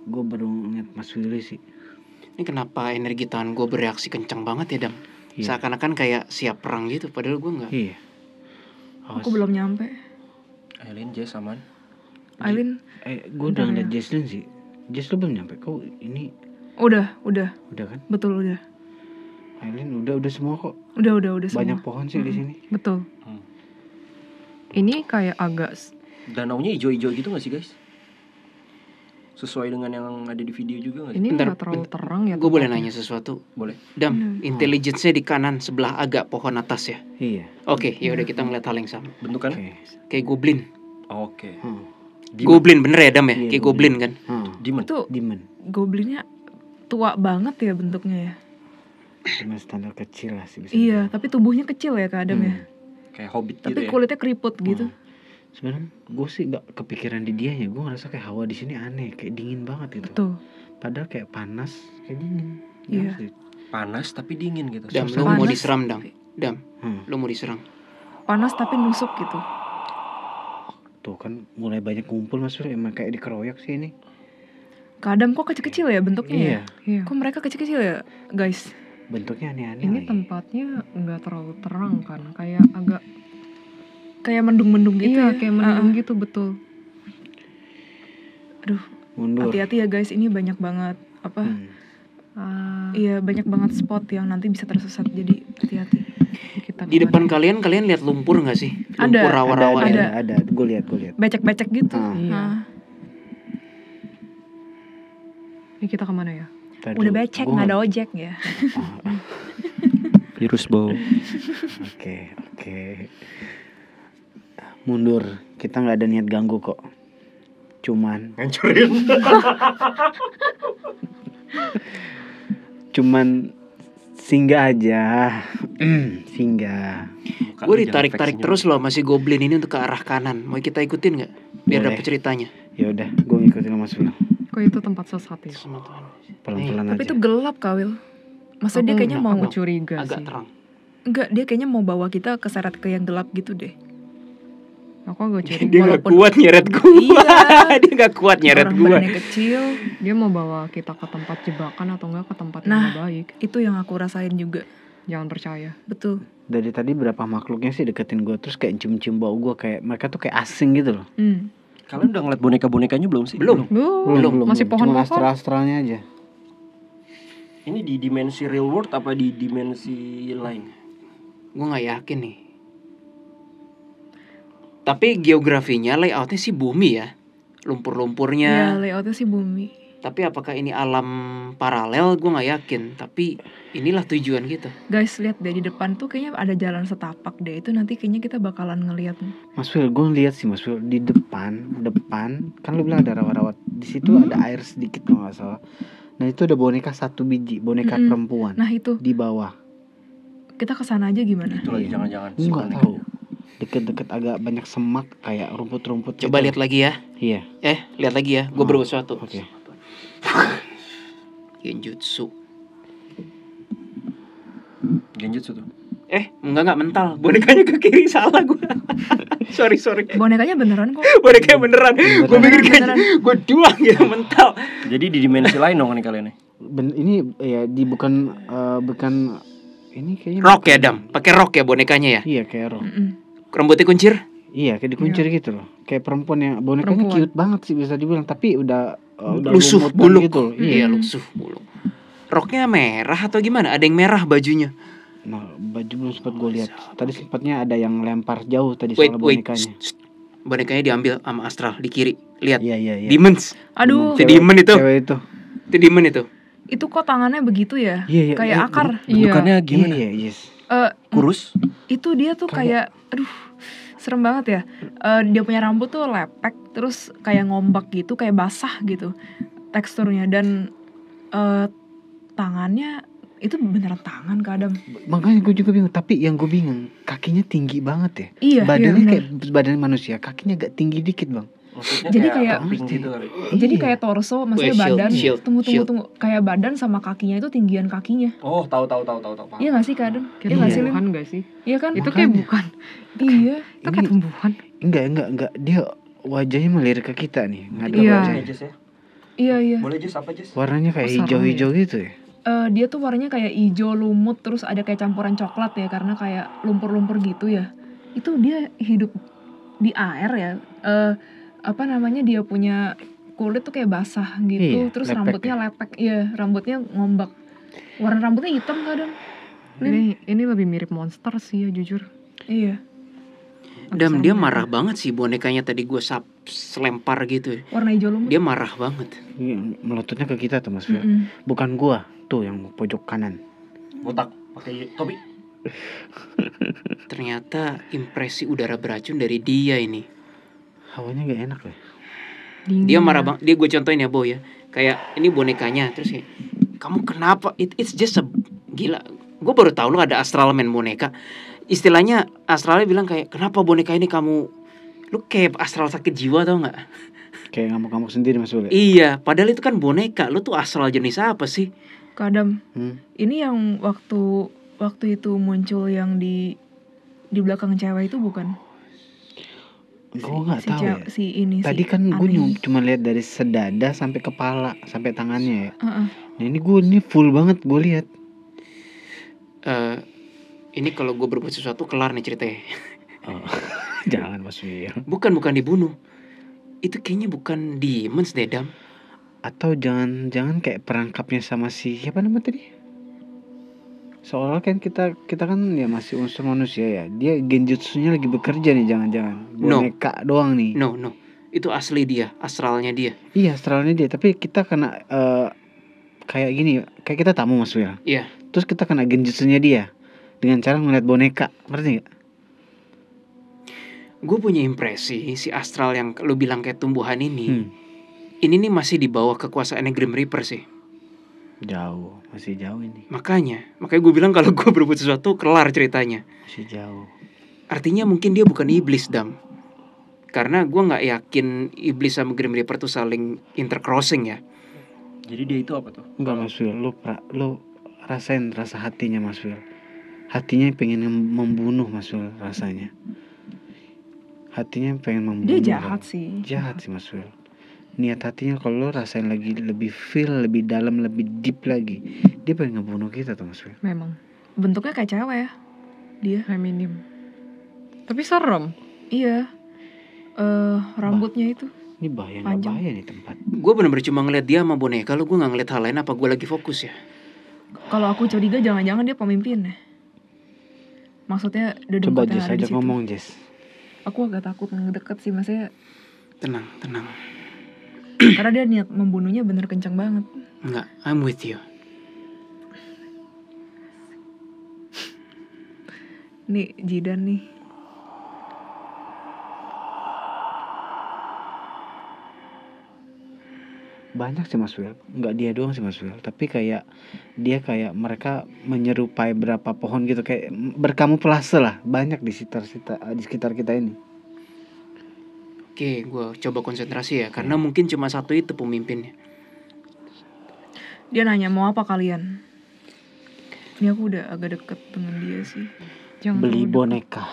S4: gue baru ngeliat
S2: Mas Willy sih ini kenapa energi tangan gue bereaksi kencang banget ya Dam iya. seakan-akan
S4: kayak siap perang gitu padahal gue nggak iya. Awas. aku belum nyampe Aileen Jess aman Aileen eh gue udah ngeliat ya. Jesslyn sih Jess belum nyampe kok ini
S1: udah udah udah kan betul udah
S4: Aileen udah udah semua kok udah udah udah banyak semua. pohon sih hmm. di sini betul hmm
S1: ini kayak agak
S3: danaunya hijau-hijau gitu gak sih guys? Sesuai dengan yang ada di video juga
S2: gak sih? Ini bentar, gak terlalu bentar.
S1: terang ya Gue boleh nanya sesuatu? Boleh
S2: Dam, hmm. intelligence-nya di kanan sebelah agak pohon atas ya? Iya Oke, okay, ya udah kita ngeliat hal yang sama Bentuknya Okay. Kayak goblin
S4: Oke okay. hmm. Demon. Goblin bener ya Dam ya? Yeah, Kayak goblin, goblin kan? Hmm. Demon Itu Demon
S1: Goblinnya tua banget ya bentuknya ya?
S4: Cuma standar kecil lah sih bisa Iya,
S1: tapi tubuhnya kecil ya Kak Adam ya? hmm. ya?
S4: kayak hobbit tapi gitu ya. kulitnya
S1: keriput gitu hmm.
S4: sebenarnya gue sih gak kepikiran di dia ya gue ngerasa kayak hawa di sini aneh kayak dingin banget gitu Betul. padahal kayak panas kayak dingin iya yeah. panas tapi dingin gitu dam lu mau diserang dam dam hmm. lu mau diserang
S1: panas tapi nusuk gitu
S4: tuh kan mulai banyak kumpul mas Bro emang kayak dikeroyok sih ini
S1: kadang kok kecil-kecil ya bentuknya ya? iya. ya? Iya. Kok mereka kecil-kecil ya guys? bentuknya aneh-aneh ini lagi. tempatnya nggak terlalu terang kan kayak agak kayak mendung-mendung gitu iya, ya kayak mendung uh gitu betul aduh hati-hati ya guys ini banyak banget apa hmm. uh, iya banyak banget spot yang nanti bisa tersesat jadi hati-hati
S2: di depan ya. kalian kalian lihat lumpur nggak sih lumpur ada, rawa-rawa ada, ya? ada ada, gue lihat gue
S1: lihat becek-becek gitu ah. iya. Ah. ini kita kemana ya Tadu, udah becek nggak ada ojek ya (laughs)
S4: virus bau oke oke okay. mundur kita nggak ada niat ganggu kok cuman ngancurin (laughs) cuman singgah aja
S2: (clears throat) singgah gue ditarik tarik terus loh masih goblin ini untuk ke arah kanan mau kita
S1: ikutin nggak biar dapat
S4: ceritanya ya udah gue ngikutin sama Sulo
S1: menurutku itu tempat sesat ya.
S4: Pelan-pelan Tapi itu
S1: gelap Kawil. Wil. Maksudnya dia kayaknya enggak, mau enggak, curiga agak sih. terang. Enggak, dia kayaknya mau bawa kita ke syarat ke yang gelap gitu deh. Aku gak curiga. Dia Walaupun... gak kuat nyeret
S2: gua. Iya. (laughs) dia gak kuat nyeret Orang gua.
S1: kecil. Dia mau bawa kita ke tempat jebakan atau enggak ke tempat nah, yang baik? baik. itu yang aku rasain juga. Jangan percaya.
S4: Betul. Dari tadi berapa makhluknya sih deketin gue? terus kayak cium-cium bau gue kayak mereka tuh kayak asing gitu loh. Hmm. Kalian udah ngeliat boneka-bonekanya belum sih? Belum. Belum. belum. belum. Masih pohon-pohon. astral astralnya
S3: aja. Ini di dimensi real world apa di dimensi lain? Gue nggak yakin nih.
S2: Tapi geografinya layoutnya sih bumi ya. Lumpur-lumpurnya. Ya
S1: layoutnya sih bumi
S2: tapi apakah ini alam paralel gue nggak yakin tapi inilah tujuan kita
S1: guys lihat deh di depan tuh kayaknya ada jalan setapak deh itu nanti kayaknya kita bakalan ngelihat
S4: Mas Wil gue lihat sih Mas Wil di depan depan kan lu bilang ada rawa-rawa di situ hmm. ada air sedikit kalau nggak salah nah itu ada boneka satu biji boneka hmm. perempuan
S1: nah itu di bawah kita kesana aja gimana itu lagi jangan-jangan
S4: nggak tahu deket-deket agak banyak semak kayak rumput-rumput coba gitu. lihat
S2: lagi ya iya eh lihat lagi ya gue oh. Ah, berbuat sesuatu oke okay. Genjutsu. Genjutsu tuh.
S3: Eh, enggak enggak mental. Bonekanya ke
S1: kiri salah gua. (laughs) sorry, sorry. Bonekanya beneran
S3: kok. Bonekanya beneran. beneran. Gue mikir kayak gue doang gitu mental. Jadi di dimensi lain dong ini kalian nih. Ya? Ben, ini ya di bukan uh, bukan ini kayaknya rock ya dam
S2: pakai rock ya bonekanya ya iya kayak rock mm -mm. rambutnya kuncir iya
S4: kayak dikuncir iya. gitu loh kayak perempuan yang bonekanya perempuan. cute banget sih bisa dibilang tapi udah uh, lusuh buluk gitu. Iya, hmm. lusuh
S2: buluk. Roknya merah atau gimana? Ada yang merah bajunya. Nah, baju belum sempat gue lihat. Tadi sempatnya ada yang lempar jauh tadi wait, soal wait. bonekanya. bonekanya diambil sama Astral di kiri. Lihat. Iya, iya, iya. Demons. Aduh. Itu demon itu. Cewek itu. Itu demon itu.
S1: Itu kok tangannya begitu ya? Iya, iya. Kayak iya, akar. Iya. iya. Bukannya
S2: gimana? Iya, iya, yes.
S1: Uh, Kurus? Itu dia tuh kayak, kayak aduh serem banget ya. Uh, dia punya rambut tuh lepek, terus kayak ngombak gitu, kayak basah gitu teksturnya dan uh, tangannya itu beneran tangan kadang
S4: Makanya gue juga bingung. Tapi yang gue bingung, kakinya tinggi banget ya. Iya. iya Badannya iya, kayak badan manusia, kakinya agak tinggi dikit bang. Maksudnya
S1: jadi kayak, kayak
S4: gitu kali. Jadi kayak
S1: torso maksudnya Wait, badan shield, tunggu tunggu tunggu kayak badan sama kakinya itu tinggian kakinya.
S4: Oh, tahu tahu tahu tahu tahu.
S1: Iya enggak sih, Kadun? Iya enggak sih? Bukan enggak sih? Iya kan? Itu kayak bukan. Iya.
S4: (laughs) Itu kayak tumbuhan. Enggak, enggak, enggak. Dia wajahnya melirik ke kita nih. nggak ada iya. wajahnya ya.
S1: Iya, iya. Boleh
S4: jus apa jus? Warnanya kayak oh, hijau-hijau ya. gitu ya?
S1: uh, dia tuh warnanya kayak hijau lumut terus ada kayak campuran coklat ya karena kayak lumpur-lumpur gitu ya itu dia hidup di air ya uh, apa namanya dia punya kulit tuh kayak basah gitu iya, terus lepek rambutnya ya. lepek ya rambutnya ngombak warna rambutnya hitam kadang ini ini lebih mirip monster sih ya jujur iya dan dia marah banget sih
S2: bonekanya tadi gue
S4: sap selempar gitu ya.
S1: warna hijau lumut dia
S4: marah banget iya, melototnya ke kita tuh mas mm -hmm. bukan gue tuh yang pojok kanan botak pakai topi
S2: (laughs) ternyata impresi udara beracun dari dia ini hawanya gak enak loh ya? Dingin. dia marah bang dia gue contohin ya bo ya kayak ini bonekanya terus kayak kamu kenapa It, it's just a gila gue baru tahu lo ada astral main boneka istilahnya astralnya bilang kayak kenapa boneka ini kamu lu kayak astral sakit jiwa tau nggak
S4: (laughs) kayak ngamuk kamu sendiri mas
S2: iya padahal itu kan boneka lu tuh astral jenis
S1: apa sih Kadem. hmm? ini yang waktu waktu itu muncul yang di di belakang cewek itu bukan
S4: Gue gak si, tahu. ya. si ini Tadi si kan gue cuma lihat dari sedada sampai kepala sampai tangannya ya. Uh -uh. Nah ini gue ini full banget gue lihat. Uh, ini
S2: kalau gue berbuat sesuatu kelar nih ceritanya. Oh, (laughs) jangan Mas Wir. Bukan bukan dibunuh.
S4: Itu kayaknya bukan di Mens Dedam. Atau jangan-jangan kayak perangkapnya sama si siapa nama tadi? seolah kan kita kita kan ya masih unsur manusia ya dia genjutsunya lagi bekerja nih jangan-jangan boneka doang nih no
S2: no itu asli dia astralnya dia
S4: iya astralnya dia tapi kita kena uh, kayak gini kayak kita tamu mas ya iya yeah. terus kita kena genjutsunya dia dengan cara ngeliat boneka ngerti gak? Gue punya impresi si astral
S2: yang lu bilang kayak tumbuhan ini, hmm. ini nih masih di bawah kekuasaan Grim Reaper sih
S4: Jauh, masih jauh ini.
S2: Makanya, makanya gue bilang kalau gue berbuat sesuatu kelar ceritanya. Masih jauh. Artinya mungkin dia bukan iblis dam. Karena gue nggak yakin iblis sama Grim Reaper tuh saling intercrossing ya. Jadi dia itu apa
S4: tuh? Enggak Mas Wil, lo pra, lo rasain rasa hatinya Mas Wil. Hatinya pengen membunuh Mas Wil rasanya. Hatinya pengen membunuh. Dia jahat
S1: sih. Jahat
S4: sih Mas Wil niat hatinya kalau lo rasain lagi lebih feel lebih dalam lebih deep lagi dia pengen ngebunuh kita tuh maksudnya
S1: memang bentuknya kayak cewek ya dia feminim tapi serem iya uh, rambutnya bah, itu ini bahaya bahaya nih tempat
S2: gue bener-bener cuma ngeliat dia sama boneka kalau gue nggak ngeliat hal lain apa gue lagi fokus ya
S1: kalau aku curiga jangan-jangan dia pemimpin ya maksudnya udah coba Jess aja ngomong Jess aku agak takut ngedeket sih maksudnya
S4: tenang tenang
S1: karena dia niat membunuhnya bener kencang banget
S4: Enggak,
S2: I'm with you
S1: nih Jidan nih
S4: banyak sih Mas Will Enggak dia doang sih Mas Will tapi kayak dia kayak mereka menyerupai berapa pohon gitu kayak berkamuflase lah banyak di sekitar di sekitar kita ini Oke,
S2: gue coba konsentrasi ya, karena mungkin cuma satu itu pemimpinnya.
S1: Dia nanya mau apa kalian? Ini aku udah agak deket dengan dia sih. Jangan Beli boneka.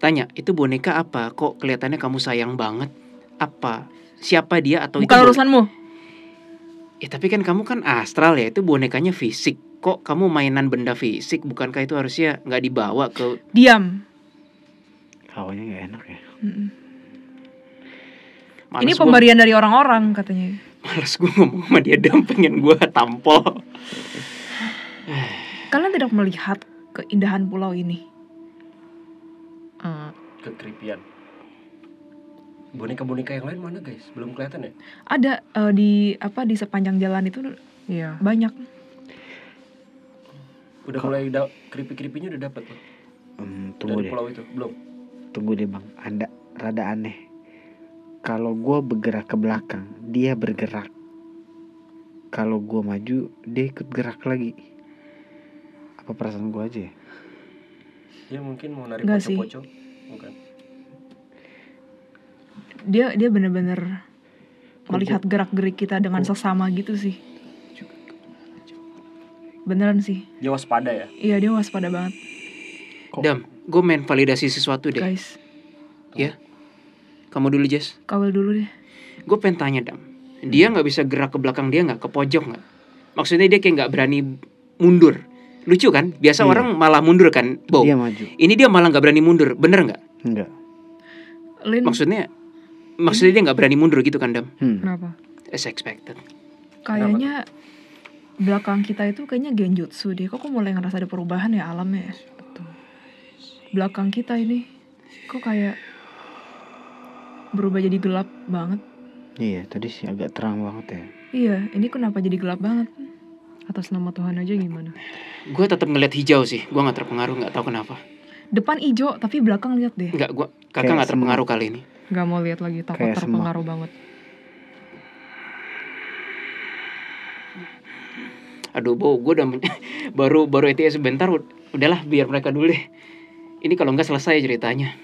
S2: Tanya, itu boneka apa? Kok kelihatannya kamu sayang banget? Apa? Siapa dia atau Bukan itu? urusanmu. Ya tapi kan kamu kan astral ya, itu bonekanya fisik kok kamu mainan benda fisik bukankah itu harusnya nggak dibawa ke diam hawanya nggak enak ya mm -mm. Males ini pemberian gua, dari
S1: orang-orang katanya
S2: males gue ngomong sama dia dan pengen gue tampol
S1: kalian tidak melihat keindahan pulau ini uh. Eh,
S3: kekripian boneka-boneka yang lain mana guys belum kelihatan ya
S1: ada uh, di apa di sepanjang jalan itu iya. banyak
S3: udah Kalo... mulai da- kripi-kripinya udah dapet loh
S4: hmm, tunggu dari deh. pulau itu belum tunggu deh bang ada rada aneh kalau gue bergerak ke belakang, dia bergerak. Kalau gue maju, dia ikut gerak lagi. Apa perasaan gue aja ya?
S3: Dia mungkin mau narik ke poco
S4: Bukan.
S1: Dia dia bener-bener melihat gerak-gerik kita dengan sesama gitu sih. Beneran sih.
S3: Dia waspada ya?
S1: Iya, dia waspada banget.
S2: Kok? Dam, gue main validasi sesuatu deh. Guys. Ya. Kamu dulu Jess. Kawel dulu deh. Gue pengen tanya Dam. Dia hmm. nggak bisa gerak ke belakang dia nggak? Ke pojok nggak? Maksudnya dia kayak nggak berani mundur. Lucu kan? Biasa iya. orang malah mundur kan, Bo. Dia maju. Ini dia malah nggak berani mundur. Bener nggak? Enggak. Lin... Maksudnya maksudnya dia nggak berani mundur gitu kan, Dam? Hmm. Kenapa? As expected.
S1: Kayaknya belakang kita itu kayaknya genjutsu deh. Kok, kok mulai ngerasa ada perubahan ya alamnya? ya? Belakang kita ini kok kayak berubah jadi gelap banget.
S4: Iya, tadi sih agak terang banget ya.
S1: Iya, ini kenapa jadi gelap banget? Atas nama Tuhan aja gimana?
S2: Gue tetap ngeliat hijau sih. Gue gak terpengaruh, gak tahu kenapa.
S1: Depan hijau, tapi belakang lihat deh. Gak,
S2: gue kakak gak terpengaruh kali ini.
S1: Gak mau lihat lagi, takut Kayak terpengaruh semak. banget.
S2: Aduh, bo, gue udah (laughs) baru baru ETS sebentar. Udahlah, biar mereka dulu deh. Ini kalau nggak selesai ceritanya.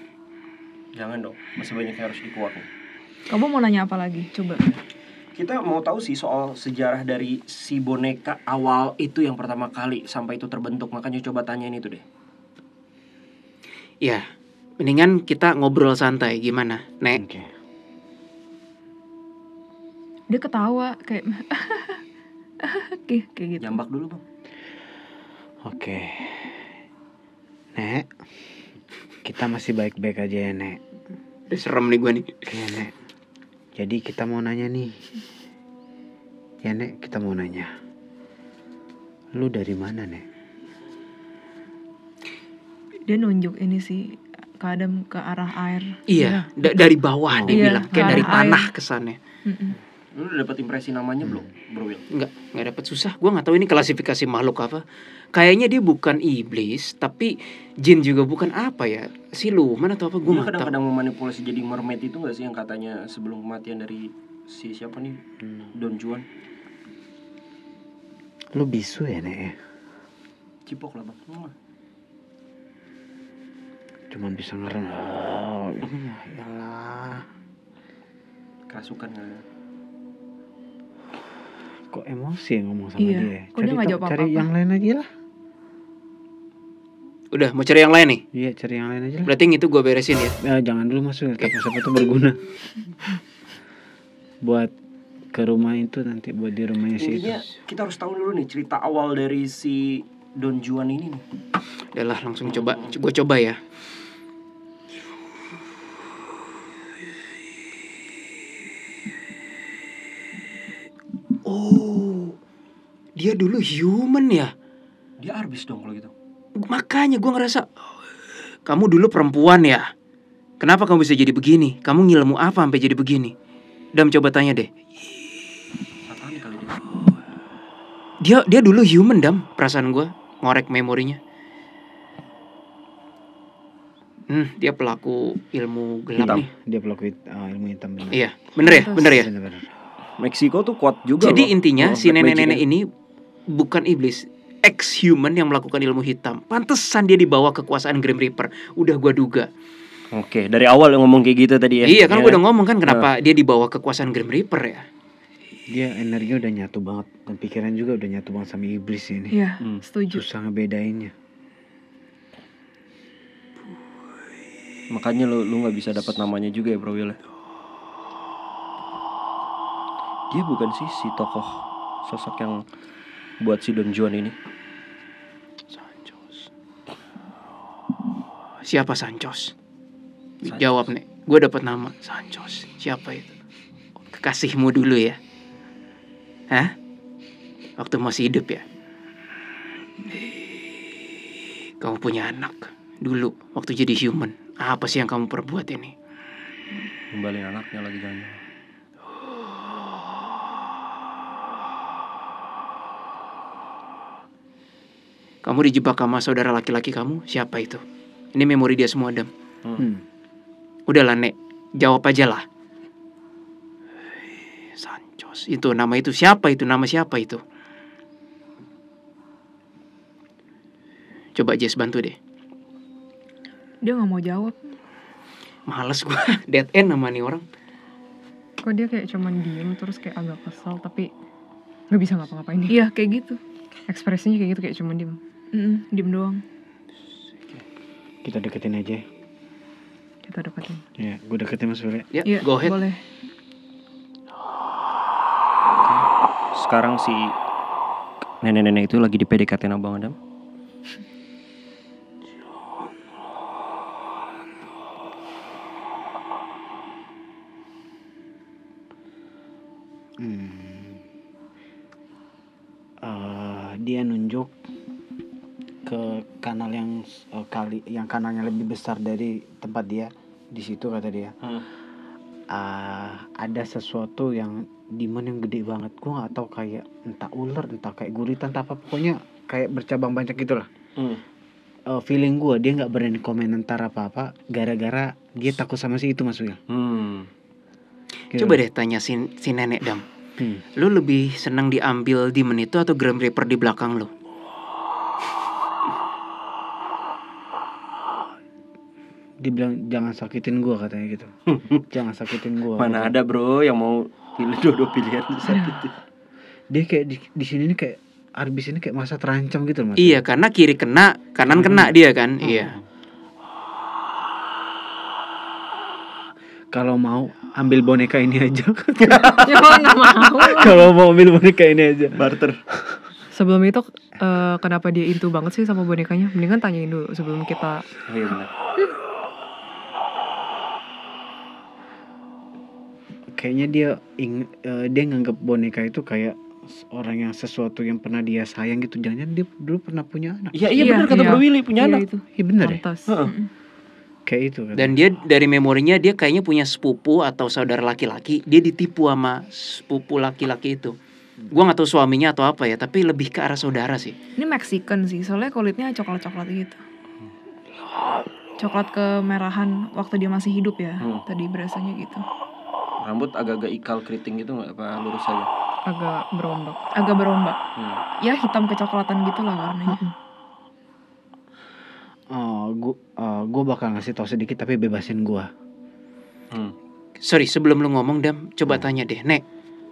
S3: Jangan dong, masih banyak yang harus dikuak nih.
S1: Kamu mau nanya apa lagi? Coba.
S3: Kita mau tahu sih soal sejarah dari si boneka awal itu yang pertama kali sampai itu terbentuk. Makanya coba tanya ini tuh deh.
S2: Ya, mendingan kita ngobrol santai gimana,
S1: Nek? Okay. Dia ketawa (laughs) kayak kayak gitu. Jambak dulu, Bang.
S4: Oke. Okay. Nek. Kita masih baik-baik aja ya, Nek. Udah serem nih gue nih. Ya Nek. Jadi kita mau nanya nih. Ya, Nek, kita mau nanya. Lu dari mana, Nek?
S1: Dia nunjuk ini sih ke Adam ke arah air. Iya, ya. dari bawah oh. dia iya, bilang kayak dari air. tanah kesannya. Mm -mm.
S3: Lu udah dapat impresi namanya belum, hmm. Bro Will?
S2: Enggak, enggak dapat susah. Gua nggak tahu ini klasifikasi makhluk apa. Kayaknya dia bukan iblis, tapi jin juga bukan apa ya? si lu mana tau apa gue enggak tahu. kadang-kadang
S3: memanipulasi jadi mermaid itu enggak sih yang katanya sebelum kematian dari si siapa nih? Hmm. Don Juan.
S4: Lu bisu ya, Nek? Ya?
S3: Cipok lah, Bang. Cuma.
S4: cuman bisa ngerengok. Oh, iya, ya lah. Kerasukan kok emosi yang ngomong sama iya. dia kok cari, jawab cari apa -apa. yang lain aja lah
S2: Udah mau cari yang lain nih? Iya cari yang lain aja lah. Berarti itu gue beresin ya?
S4: Nah, jangan dulu masuk Tapi siapa tuh berguna (laughs) Buat ke rumah itu nanti buat di rumahnya sih itu.
S3: kita harus tahu dulu nih cerita awal dari si Don Juan ini nih. Udah lah langsung coba, gue coba
S2: ya. Oh, dia dulu human ya? Dia arbis dong kalau gitu. Makanya gue ngerasa, kamu dulu perempuan ya? Kenapa kamu bisa jadi begini? Kamu ngilmu apa sampai jadi begini? Dam coba tanya deh. Dia dia dulu human dam, perasaan gue ngorek memorinya.
S4: Hmm, dia
S3: pelaku ilmu
S4: gelap hitam. nih. Dia pelaku uh, ilmu hitam bener. Iya, bener ya, bener ya. Bener,
S3: bener. Meksiko tuh kuat
S4: juga. Jadi loh, intinya si
S2: nenek-nenek ini bukan iblis, ex human yang melakukan ilmu hitam. Pantesan dia dibawa kekuasaan Grim Reaper. Udah gua duga.
S4: Oke, dari
S3: awal yang ngomong kayak gitu tadi
S2: ya. Iya, kan ya. gua udah ngomong kan kenapa uh. dia dibawa kekuasaan Grim Reaper ya.
S4: Dia energinya udah nyatu banget dan pikiran juga udah nyatu banget sama iblis ini. Iya, hmm. setuju. Susah ngebedainnya.
S3: Makanya lu lu nggak bisa dapat namanya juga ya, Bro Will. Ya? dia bukan sih si tokoh sosok yang buat si Don Juan ini? Sanchos.
S2: Siapa Sanchos? Sanchos. Jawab nih gue dapat nama
S4: Sanchos.
S2: Siapa itu? Kekasihmu dulu ya. Hah? Waktu masih hidup ya. Kamu punya anak dulu waktu jadi human. Apa sih yang kamu perbuat ini?
S3: Kembali anaknya lagi jangan.
S2: kamu dijebak sama saudara laki-laki kamu siapa itu ini memori dia semua dam hmm. hmm. udahlah nek jawab aja lah Sanchos itu nama itu siapa itu nama siapa itu coba Jess bantu deh
S1: dia nggak mau jawab
S2: males gue (laughs) dead end sama nih orang
S1: kok dia kayak cuman diem terus kayak agak kesal tapi nggak bisa ngapa-ngapain ya? iya kayak gitu ekspresinya kayak gitu kayak cuman diem Mm, diem doang.
S4: Kita deketin aja. Kita deketin. Ya, gue deketin Mas Surya. Ya,
S3: yeah, go Boleh. Sekarang si nenek-nenek itu lagi di PDKT Abang Adam. (laughs)
S4: kali yang kanannya lebih besar dari tempat dia di situ kata dia hmm. uh, ada sesuatu yang demon yang gede banget gua atau kayak entah ular entah kayak guritan, entah apa pokoknya kayak bercabang banyak gitulah hmm. uh, feeling gua dia nggak berani komen entar apa apa gara-gara dia takut sama si itu mas hmm. gitu. coba deh tanya si, si nenek dam hmm.
S2: lu lebih senang diambil demon itu atau Grim Reaper di belakang lo
S4: dibilang jangan sakitin gua katanya gitu (laughs) jangan sakitin gua mana ada
S3: bro yang mau pilih dua-dua pilihan iya. disakitin
S4: dia kayak di, di sini nih kayak Arbis ini kayak masa terancam gitu mas iya
S2: karena kiri kena kanan hmm. kena dia
S4: kan hmm. iya ah. kalau mau ambil boneka ini aja (laughs) (laughs) ya, kalau mau ambil boneka ini aja barter
S1: sebelum itu uh, kenapa dia intu banget sih sama bonekanya mendingan tanyain dulu sebelum kita oh,
S4: iya kayaknya dia ing uh, dia nganggap boneka itu kayak orang yang sesuatu yang pernah dia sayang gitu jangan-jangan dia dulu pernah punya anak iya iya, iya benar kata iya. Bro Willy punya iya, anak itu iya benar ya uh -uh. kayak itu kan. dan
S2: dia dari memorinya dia kayaknya punya sepupu atau saudara laki-laki dia ditipu sama sepupu laki-laki itu gue gak tahu suaminya atau apa ya tapi lebih ke arah saudara sih
S1: ini Mexican sih soalnya kulitnya coklat coklat gitu coklat kemerahan waktu dia masih hidup ya hmm. tadi berasanya gitu
S3: rambut agak-agak ikal keriting gitu nggak apa lurus aja
S1: agak berombak agak berombak hmm. ya hitam kecoklatan gitu lah warnanya hmm.
S4: Uh, oh, gue uh, oh, gua bakal ngasih tau sedikit tapi bebasin gua. Hmm.
S2: Sorry sebelum lu ngomong dam, coba hmm. tanya deh, Nek,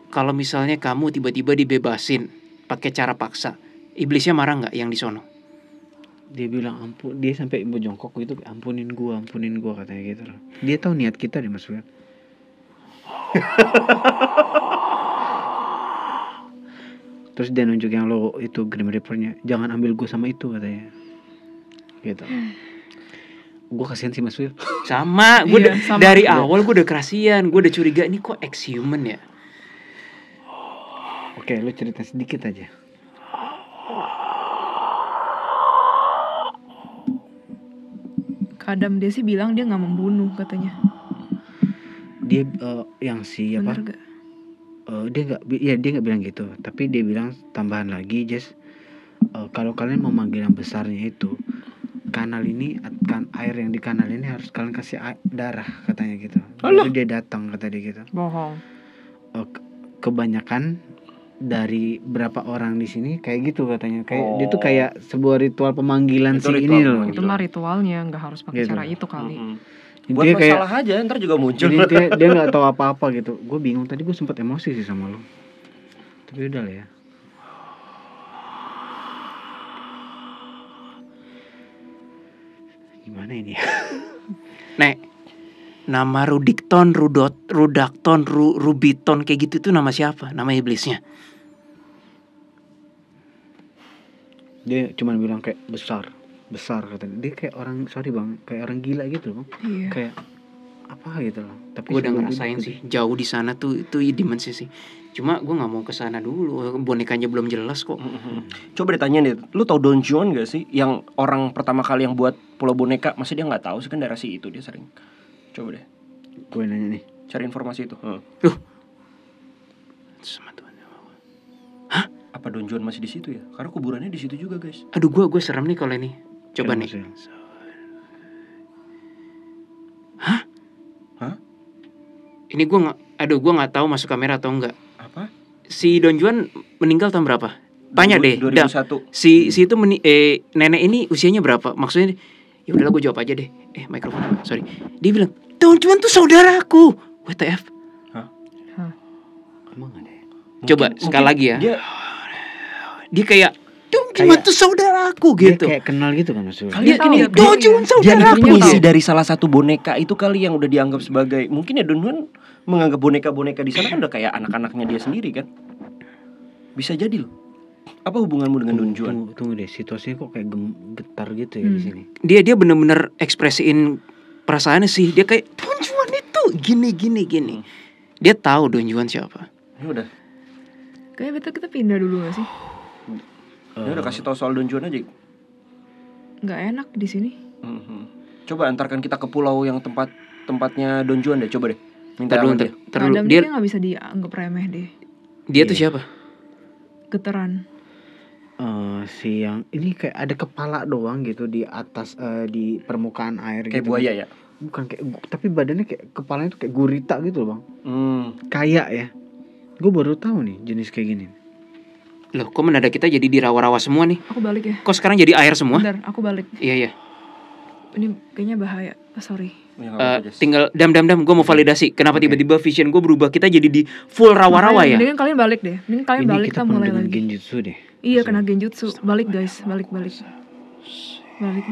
S2: kalau misalnya kamu tiba-tiba dibebasin pakai cara paksa, iblisnya marah nggak yang disono
S4: Dia bilang ampun, dia sampai ibu jongkok gitu, ampunin gua, ampunin gua katanya gitu loh. Dia tahu niat kita deh maksudnya. (laughs) terus dia nunjuk yang lo itu Grim Reapernya jangan ambil gue sama itu katanya gitu gue kasihan sih mas Will sama gue iya, dari iya. awal gue udah
S2: kasihan gue udah curiga ini kok ex human ya oke okay, lo cerita
S1: sedikit aja kadam dia sih bilang dia gak membunuh katanya
S4: dia uh, yang si Bener apa gak? Uh, dia nggak ya dia nggak bilang gitu tapi dia bilang tambahan lagi just uh, eh, kalau kalian mau manggil yang besarnya itu kanal ini kan air yang di kanal ini harus kalian kasih darah katanya gitu Lalu dia datang kata dia gitu bohong uh, kebanyakan dari berapa orang di sini kayak gitu katanya kayak oh. dia tuh oh. kayak sebuah ritual pemanggilan itu si ritual ini loh itu
S1: mah ritualnya nggak harus pakai gitu. cara itu kali mm -hmm buat masalah kayak, aja ntar juga muncul jadi intinya, dia nggak
S4: tau (laughs) apa-apa gitu gue bingung tadi gue sempet emosi sih sama lo tapi udah lah ya
S2: gimana ini (laughs) nek nama Rudikton, Rudot, Rudakton, Ru, Rubiton kayak gitu itu nama siapa? Nama iblisnya?
S4: Dia cuma bilang kayak besar besar katanya dia kayak orang sorry bang kayak orang gila gitu loh bang iya. kayak apa gitu loh tapi gue udah ngerasain sih
S2: gitu. jauh di sana tuh itu iya dimensi sih cuma gue nggak mau ke sana dulu bonekanya
S3: belum jelas kok coba ditanya nih lu tau Don Juan gak sih yang orang pertama kali yang buat pulau boneka masih dia nggak tahu sih kan daerah si itu dia sering coba deh gue nanya nih cari informasi itu hmm. apa Don Juan masih di situ ya karena kuburannya di situ juga guys
S2: aduh gue gue serem nih kalau ini Coba nih. Hah? Hah? Ini gue nggak, aduh gue nggak tahu masuk kamera atau enggak. Apa? Si Don Juan meninggal tahun berapa? Tanya deh. 2001. Da, si si itu meni, eh, nenek ini usianya berapa? Maksudnya ya udahlah gue jawab aja deh. Eh mikrofon, sorry. Dia bilang Don Juan
S4: tuh saudaraku. WTF? Hah? Hah? Emang ada? Ya? Coba mungkin, sekali mungkin lagi ya. Dia, dia kayak cuma tuh saudaraku gitu. Kayak kenal gitu kan Mas. Kalian ya,
S3: ini iya. saudaraku. Dia gitu. dari salah satu boneka itu kali yang udah dianggap sebagai mungkin ya Don menganggap boneka-boneka di sana kan udah kayak anak-anaknya dia sendiri kan.
S4: Bisa jadi loh. Apa hubunganmu dengan Donjuan Tunggu, tunggu deh, situasinya kok kayak gem, getar gitu ya hmm. di sini.
S2: Dia dia benar-benar ekspresiin perasaannya sih. Dia kayak Donjuan itu gini gini gini. Hmm. Dia tahu Donjuan siapa.
S1: Ya udah. Kayak betul kita pindah dulu gak sih?
S3: Dia udah hmm. kasih tau soal donjuan aja.
S1: Nggak enak di sini.
S3: hmm Coba antarkan kita ke pulau yang tempat tempatnya donjuan deh. Coba deh.
S4: Minta dulu ter, ter, ter, dia nggak
S1: bisa dianggap remeh deh. Dia yeah. tuh iya. siapa? Keteran.
S4: Uh, eh, si yang ini kayak ada kepala doang gitu di atas uh, di permukaan air kayak gitu. buaya ya bukan kayak tapi badannya kayak kepalanya tuh kayak gurita gitu loh bang hmm. kayak ya gue baru tahu nih jenis kayak gini
S2: Loh, kok mendadak kita jadi di rawa rawa semua nih?
S1: Aku balik ya. Kok
S2: sekarang jadi air semua? Bentar, aku balik. Iya, iya.
S1: Ini kayaknya bahaya. Oh, sorry.
S2: Uh, tinggal dam dam dam gue mau validasi kenapa tiba tiba-tiba vision gue berubah kita jadi di full rawa-rawa ya mendingan
S1: kalian balik deh mendingan kalian Ini balik kita, kita mulai lagi
S4: genjutsu deh
S1: iya kena genjutsu balik guys balik balik balik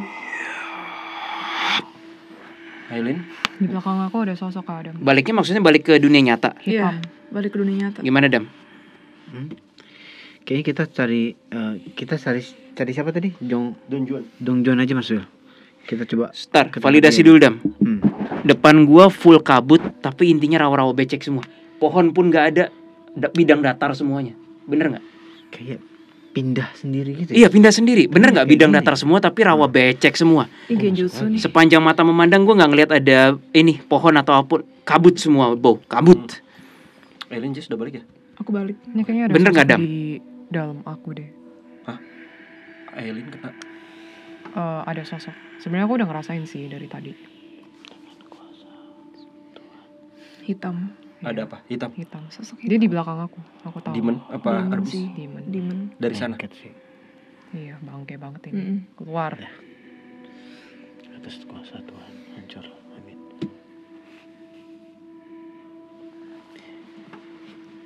S1: Aileen di belakang aku ada sosok Adam baliknya
S4: maksudnya balik ke dunia nyata iya
S1: balik ke dunia nyata
S4: gimana Dam hmm? kayaknya kita cari uh, kita cari cari siapa tadi Jong Dong Juan Dong Juan aja Mas kita coba
S2: start validasi dulu dam hmm. depan gua full kabut tapi intinya rawa-rawa becek semua pohon pun nggak ada bidang datar semuanya bener nggak
S4: kayak pindah
S1: sendiri gitu ya? iya
S2: pindah sendiri bener nggak bidang ya? datar semua tapi rawa becek semua
S1: oh,
S2: sepanjang mata memandang gua nggak ngelihat ada ini pohon atau apapun kabut semua
S3: bow kabut hmm. Elin sudah balik ya
S1: aku balik ini kayaknya ada bener nggak dam di dalam aku deh Hah? Aileen kena? Uh, ada sosok sebenarnya aku udah ngerasain sih dari tadi hitam
S3: ada apa hitam hitam sosok hitam. dia di belakang aku aku tahu demon apa demon sih. demon
S1: demon
S4: dari sana sih.
S1: iya bangke banget ini mm -mm. keluar ya.
S4: atas kuasa Tuhan hancur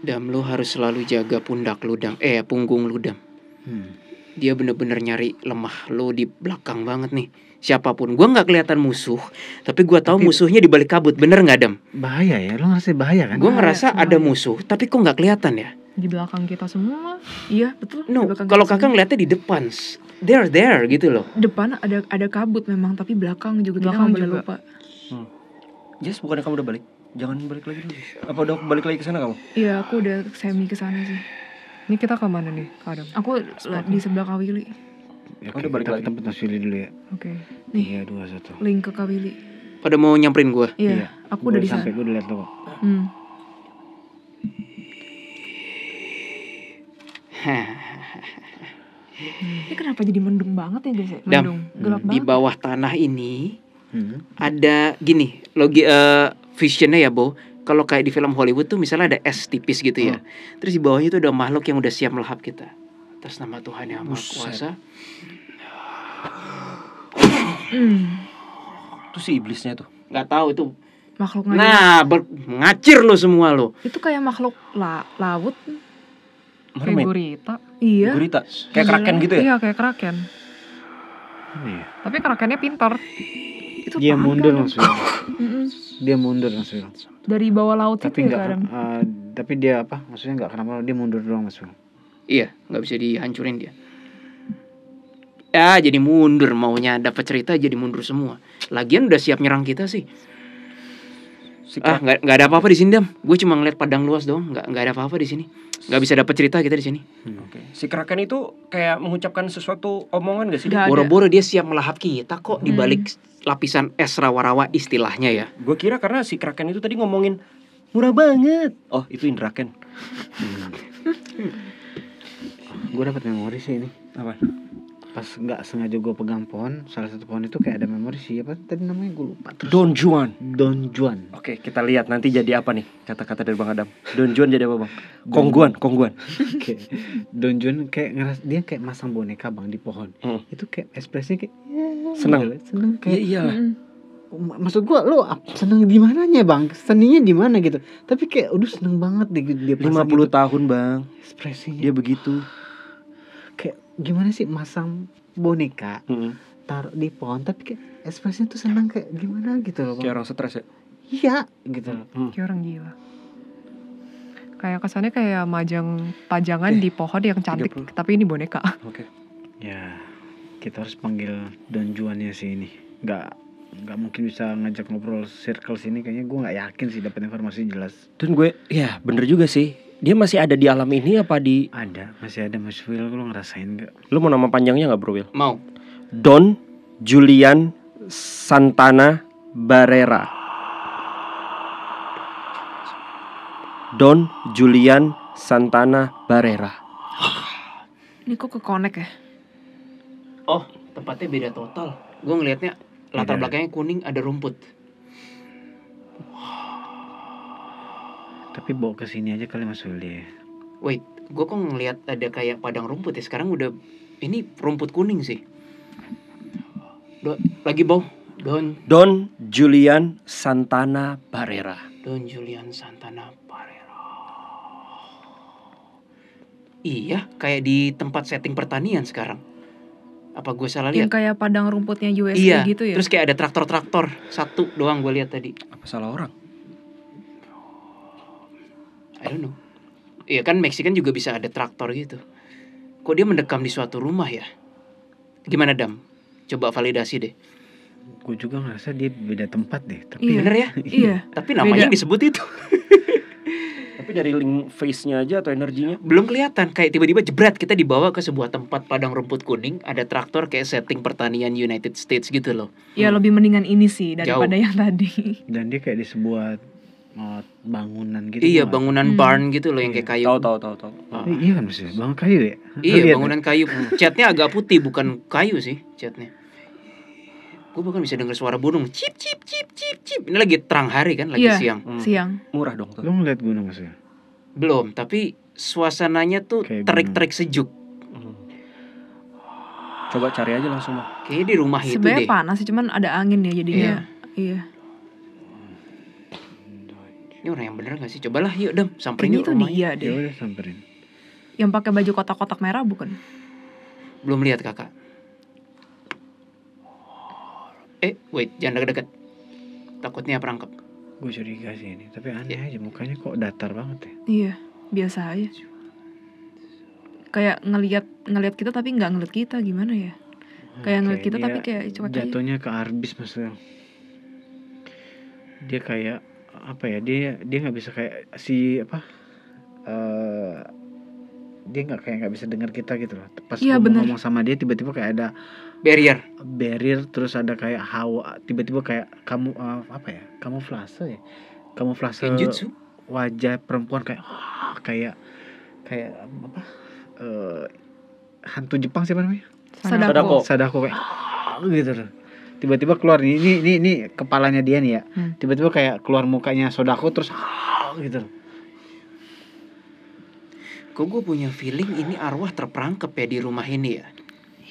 S2: Dam lu harus selalu jaga pundak lu dam eh punggung lu dam. Hmm. Dia bener-bener nyari lemah lo di belakang banget nih. Siapapun, gua nggak kelihatan musuh, tapi gua tahu tapi, musuhnya di balik kabut, bener nggak dam?
S4: Bahaya ya, lo ngerasa bahaya
S2: kan? Gua ngerasa bahaya. ada musuh, tapi kok nggak kelihatan ya?
S1: Di belakang kita semua, iya betul. No, kalau kakak ngeliatnya
S2: di depan, there there gitu loh.
S1: Depan ada ada kabut memang, tapi belakang juga belakang kita juga. lupa.
S3: Hmm. bukannya kamu udah balik? jangan balik lagi dulu. Apa udah balik lagi ke sana kamu?
S1: Iya, aku udah semi ke sana sih. Ini kita ke mana nih, Kak Adam? Aku di sebelah Kak Willy. Ya, aku udah balik lagi.
S3: Tempat Mas Willy dulu ya.
S1: Oke. Okay.
S2: Iya, nih. Iya, dua satu.
S1: Link ke Kak Willy.
S2: Pada mau nyamperin gue? Iya, iya, Aku gua udah di sana. Sampai gue udah lihat lo. Hmm. (laughs)
S1: ini kenapa jadi mendung banget ya guys? Mendung, Dam, gelap banget. Di bawah
S2: tanah ini hmm. ada gini logi uh, visionnya ya Bo kalau kayak di film Hollywood tuh misalnya ada es tipis gitu ya. Hmm. Terus di bawahnya tuh ada makhluk yang udah siap melahap kita. Atas nama Tuhan yang Maha Kuasa. Hmm. Itu si iblisnya tuh. Gak tahu itu
S1: makhluk ngacir. Nah, ber-
S2: ngacir lo semua lo.
S1: Itu kayak makhluk la laut. Mermaid. Gurita. Iya. Gurita. Kayak kraken iya, gitu ya? Iya, kayak kraken. Hmm. Tapi krakennya pintar
S4: itu dia mundur kan? (laughs) dia mundur maksudnya dari bawah laut tapi itu gak, ya uh, tapi dia apa maksudnya nggak kenapa dia mundur doang maksudnya, iya nggak bisa dihancurin dia
S2: ya jadi mundur maunya dapat cerita jadi mundur semua lagian udah siap nyerang kita sih Sikap. ah nggak nggak ada apa-apa di sini dam gue cuma ngeliat padang luas doang nggak nggak ada apa-apa di sini nggak bisa dapat cerita kita di sini
S4: hmm. oke
S3: okay. si kraken itu kayak mengucapkan sesuatu omongan gak sih boro-boro dia siap melahap kita kok hmm. di balik
S2: lapisan es rawa-rawa istilahnya
S3: ya. Gue kira karena si Kraken itu tadi ngomongin
S4: murah banget. Oh, itu Indraken. Hmm. gue dapat memori sih ini. Apa? pas nggak sengaja gue pegang pohon salah satu pohon itu kayak ada memori siapa tadi namanya gue lupa terus Don Juan Don Juan oke
S3: kita lihat nanti jadi
S4: apa nih kata-kata dari bang Adam Don Juan jadi apa bang Kongguan Kongguan (laughs) oke Don Juan kayak ngeras dia kayak masang boneka bang di pohon hmm. itu kayak ekspresinya kayak ya. senang gitu senang kayak iya hmm. maksud gue lo seneng di mananya bang seninya di mana gitu tapi kayak udah seneng banget deh dia puluh gitu. tahun bang ekspresinya dia begitu gimana sih masang boneka hmm. taruh di pohon
S1: tapi kayak ekspresinya tuh senang kayak gimana gitu loh
S3: kayak orang stres ya
S1: iya
S4: gitu loh
S3: hmm. kayak orang
S1: gila kayak kesannya kayak majang pajangan eh, di pohon yang cantik 30. tapi ini boneka (laughs)
S4: oke okay. ya kita harus panggil Don Juannya sih ini nggak nggak mungkin bisa ngajak ngobrol circle sini kayaknya gue nggak yakin sih dapat informasi jelas
S3: dan gue ya bener juga sih dia masih ada di alam ini apa di Ada, masih ada Mas Will, lu ngerasain gak? Lu mau nama panjangnya nggak Bro Will? Mau. Don Julian Santana Barrera. Don Julian Santana Barrera.
S2: Ini kok ke connect ya? Oh, tempatnya beda total. Gue ngeliatnya latar belakangnya kuning ada rumput.
S4: Tapi bawa ke sini aja kali Mas Willy.
S2: Wait, gue kok ngelihat ada kayak padang rumput ya. Sekarang udah ini rumput kuning sih. Do, lagi bawa Don
S3: Don Julian Santana Barrera.
S2: Don Julian Santana Barrera. Iya, kayak di tempat setting pertanian sekarang. Apa gue salah lihat? Yang
S1: kayak padang rumputnya USA iya, gitu ya. Terus
S2: kayak ada traktor-traktor satu doang gue lihat tadi. Apa salah orang? I don't know Iya kan Meksikan juga bisa ada traktor gitu Kok dia mendekam di suatu rumah ya Gimana Dam? Coba validasi deh
S4: Gue juga ngerasa dia beda tempat deh tapi iya. Bener ya? (laughs) iya Tapi namanya beda. disebut itu
S3: (laughs) Tapi dari link face-nya aja atau energinya? Belum kelihatan Kayak tiba-tiba jebret
S2: kita dibawa ke sebuah tempat padang rumput kuning Ada traktor kayak setting pertanian United States gitu
S1: loh Ya hmm. lebih mendingan ini sih daripada Jauh. yang tadi Dan dia kayak di sebuah Eh,
S4: bangunan gitu.
S2: Iya, bangunan hmm. barn gitu loh yang kayak kayu. Tahu tahu tahu tahu. Ah, ah.
S4: Iya kan sih, bangun kayu ya. Iya,
S2: Lihat ya? bangunan nih. kayu. Catnya agak putih bukan kayu sih catnya. Gue bahkan bisa dengar suara burung cip cip cip cip cip. Ini lagi terang hari kan, lagi yeah, siang. Hmm. Siang. Murah dong tuh. Lo ngeliat gunung sih? Ya? Belum, tapi suasananya tuh terik-terik sejuk.
S4: Hmm. Coba cari aja langsung mah. Kayaknya di rumah Sebenernya itu deh. Sebenarnya
S1: panas sih, cuman ada angin ya jadinya. Iya. iya
S4: ini
S2: orang yang bener gak sih cobalah yuk dem samperin yuk rumahnya dia deh Yaudah, samperin
S1: yang pakai baju kotak-kotak merah bukan
S2: belum lihat kakak eh wait jangan deket-deket takutnya perangkap gue curiga sih ini tapi aneh
S4: yeah. aja mukanya kok datar banget ya
S1: iya biasa aja kayak ngelihat ngelihat kita tapi nggak ngelihat kita gimana ya kayak ngeliat kita tapi kayak cuek jatuhnya
S4: ke arbis maksudnya dia kayak apa ya dia dia nggak bisa kayak si apa uh, dia nggak kayak nggak bisa dengar kita gitu loh pas ya, ngomong, ngomong sama dia tiba-tiba kayak ada barrier barrier terus ada kayak hawa tiba-tiba kayak kamu uh, apa ya kamu flase ya kamu flase wajah perempuan kayak oh, kayak kayak apa uh, hantu Jepang siapa namanya sadako sadako, sadako kayak oh, gitu loh tiba-tiba keluar nih ini ini ini kepalanya dia nih ya hmm. tiba-tiba kayak keluar mukanya sodako terus
S2: (laughs) gitu kok gue punya feeling ini arwah terperangkap ya di rumah ini ya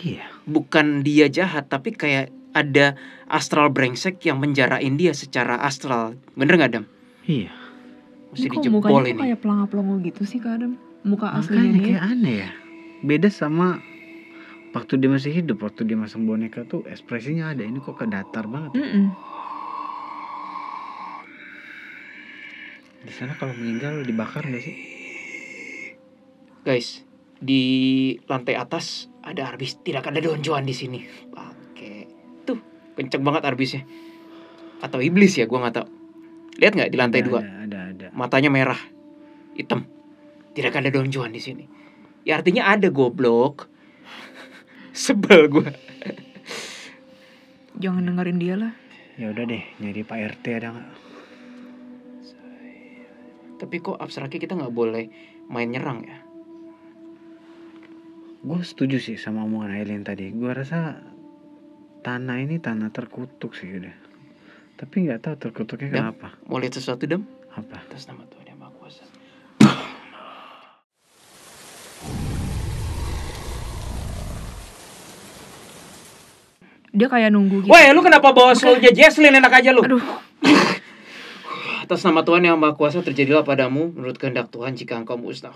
S2: iya bukan dia jahat tapi kayak ada astral brengsek yang menjarain dia secara astral bener nggak dam
S4: iya mesti ini dijebol mukanya ini
S1: kayak pelangap pelongo gitu sih kak Adam muka aslinya kayak aneh ya
S4: beda sama waktu dia masih hidup waktu dia masang boneka tuh ekspresinya ada ini kok ke datar banget mm -mm. di sana kalau meninggal dibakar nggak sih guys di
S2: lantai atas ada arbis tidak ada donjuan di sini pakai tuh kenceng banget arbisnya atau iblis ya gue nggak tau. lihat nggak di lantai ada, dua ada, ada, ada. matanya merah hitam tidak ada donjuan di sini ya artinya ada
S4: goblok sebel gue
S1: jangan dengerin dia lah
S4: ya udah deh nyari pak rt ada nggak
S2: tapi kok abstraknya kita nggak boleh main nyerang ya
S4: gue setuju sih sama omongan Aileen tadi gue rasa tanah ini tanah terkutuk sih udah tapi nggak tahu terkutuknya kenapa
S2: mau lihat sesuatu dem apa atas nama tuh
S1: dia kayak nunggu gitu. Wah, lu kenapa bawa slownya Jesslyn enak aja lu? Aduh. (laughs)
S2: Atas nama Tuhan yang Maha Kuasa terjadilah padamu menurut kehendak Tuhan jika engkau musnah.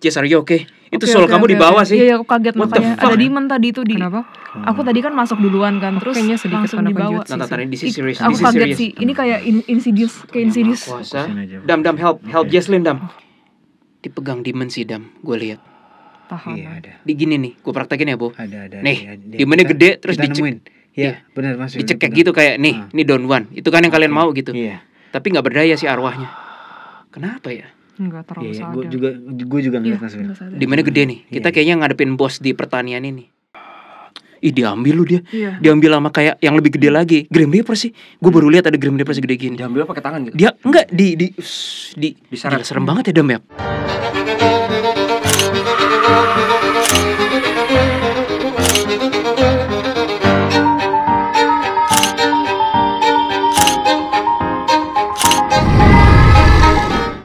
S2: Jess, are you iya, okay? Itu okay, soal okay, kamu okay, di bawah okay. sih. Iya, ya, aku kaget What makanya. Ada demon
S1: tadi itu di. Kenapa? Aku tadi kan masuk duluan kan, terus kayaknya sedikit langsung dibawa. Nah, tadi di sisi serius. Aku kaget sih. Ini kayak in insidious, kayak insidious. Kuasa.
S2: Dam, dam, help, help okay. Jesslyn, dam. Dipegang demon sih, dam. Gue lihat.
S4: Paham. Iya, ada.
S2: Di gini nih, gua praktekin ya, Bu. Ada, ada. Nih, iya, di mana gede terus dicek.
S4: Nemuin. Ya, ya. benar Mas.
S2: Dicekek kayak gitu kayak nih, ah. down one. Itu kan yang kalian okay. mau gitu. Iya. Tapi nggak berdaya sih arwahnya. Kenapa ya?
S1: Enggak terlalu iya, iya. sadar.
S2: Gue juga gue juga ngeliat iya, Mas. Di mana gede nih? Kita kayaknya ngadepin bos di pertanian ini. Ih diambil lu dia iya. Diambil sama kayak yang lebih gede lagi Grim Reaper sih Gue baru lihat ada Grim Reaper segede gini Diambil pakai tangan gitu? Dia enggak di Di, di, di di Serem banget ya Dam ya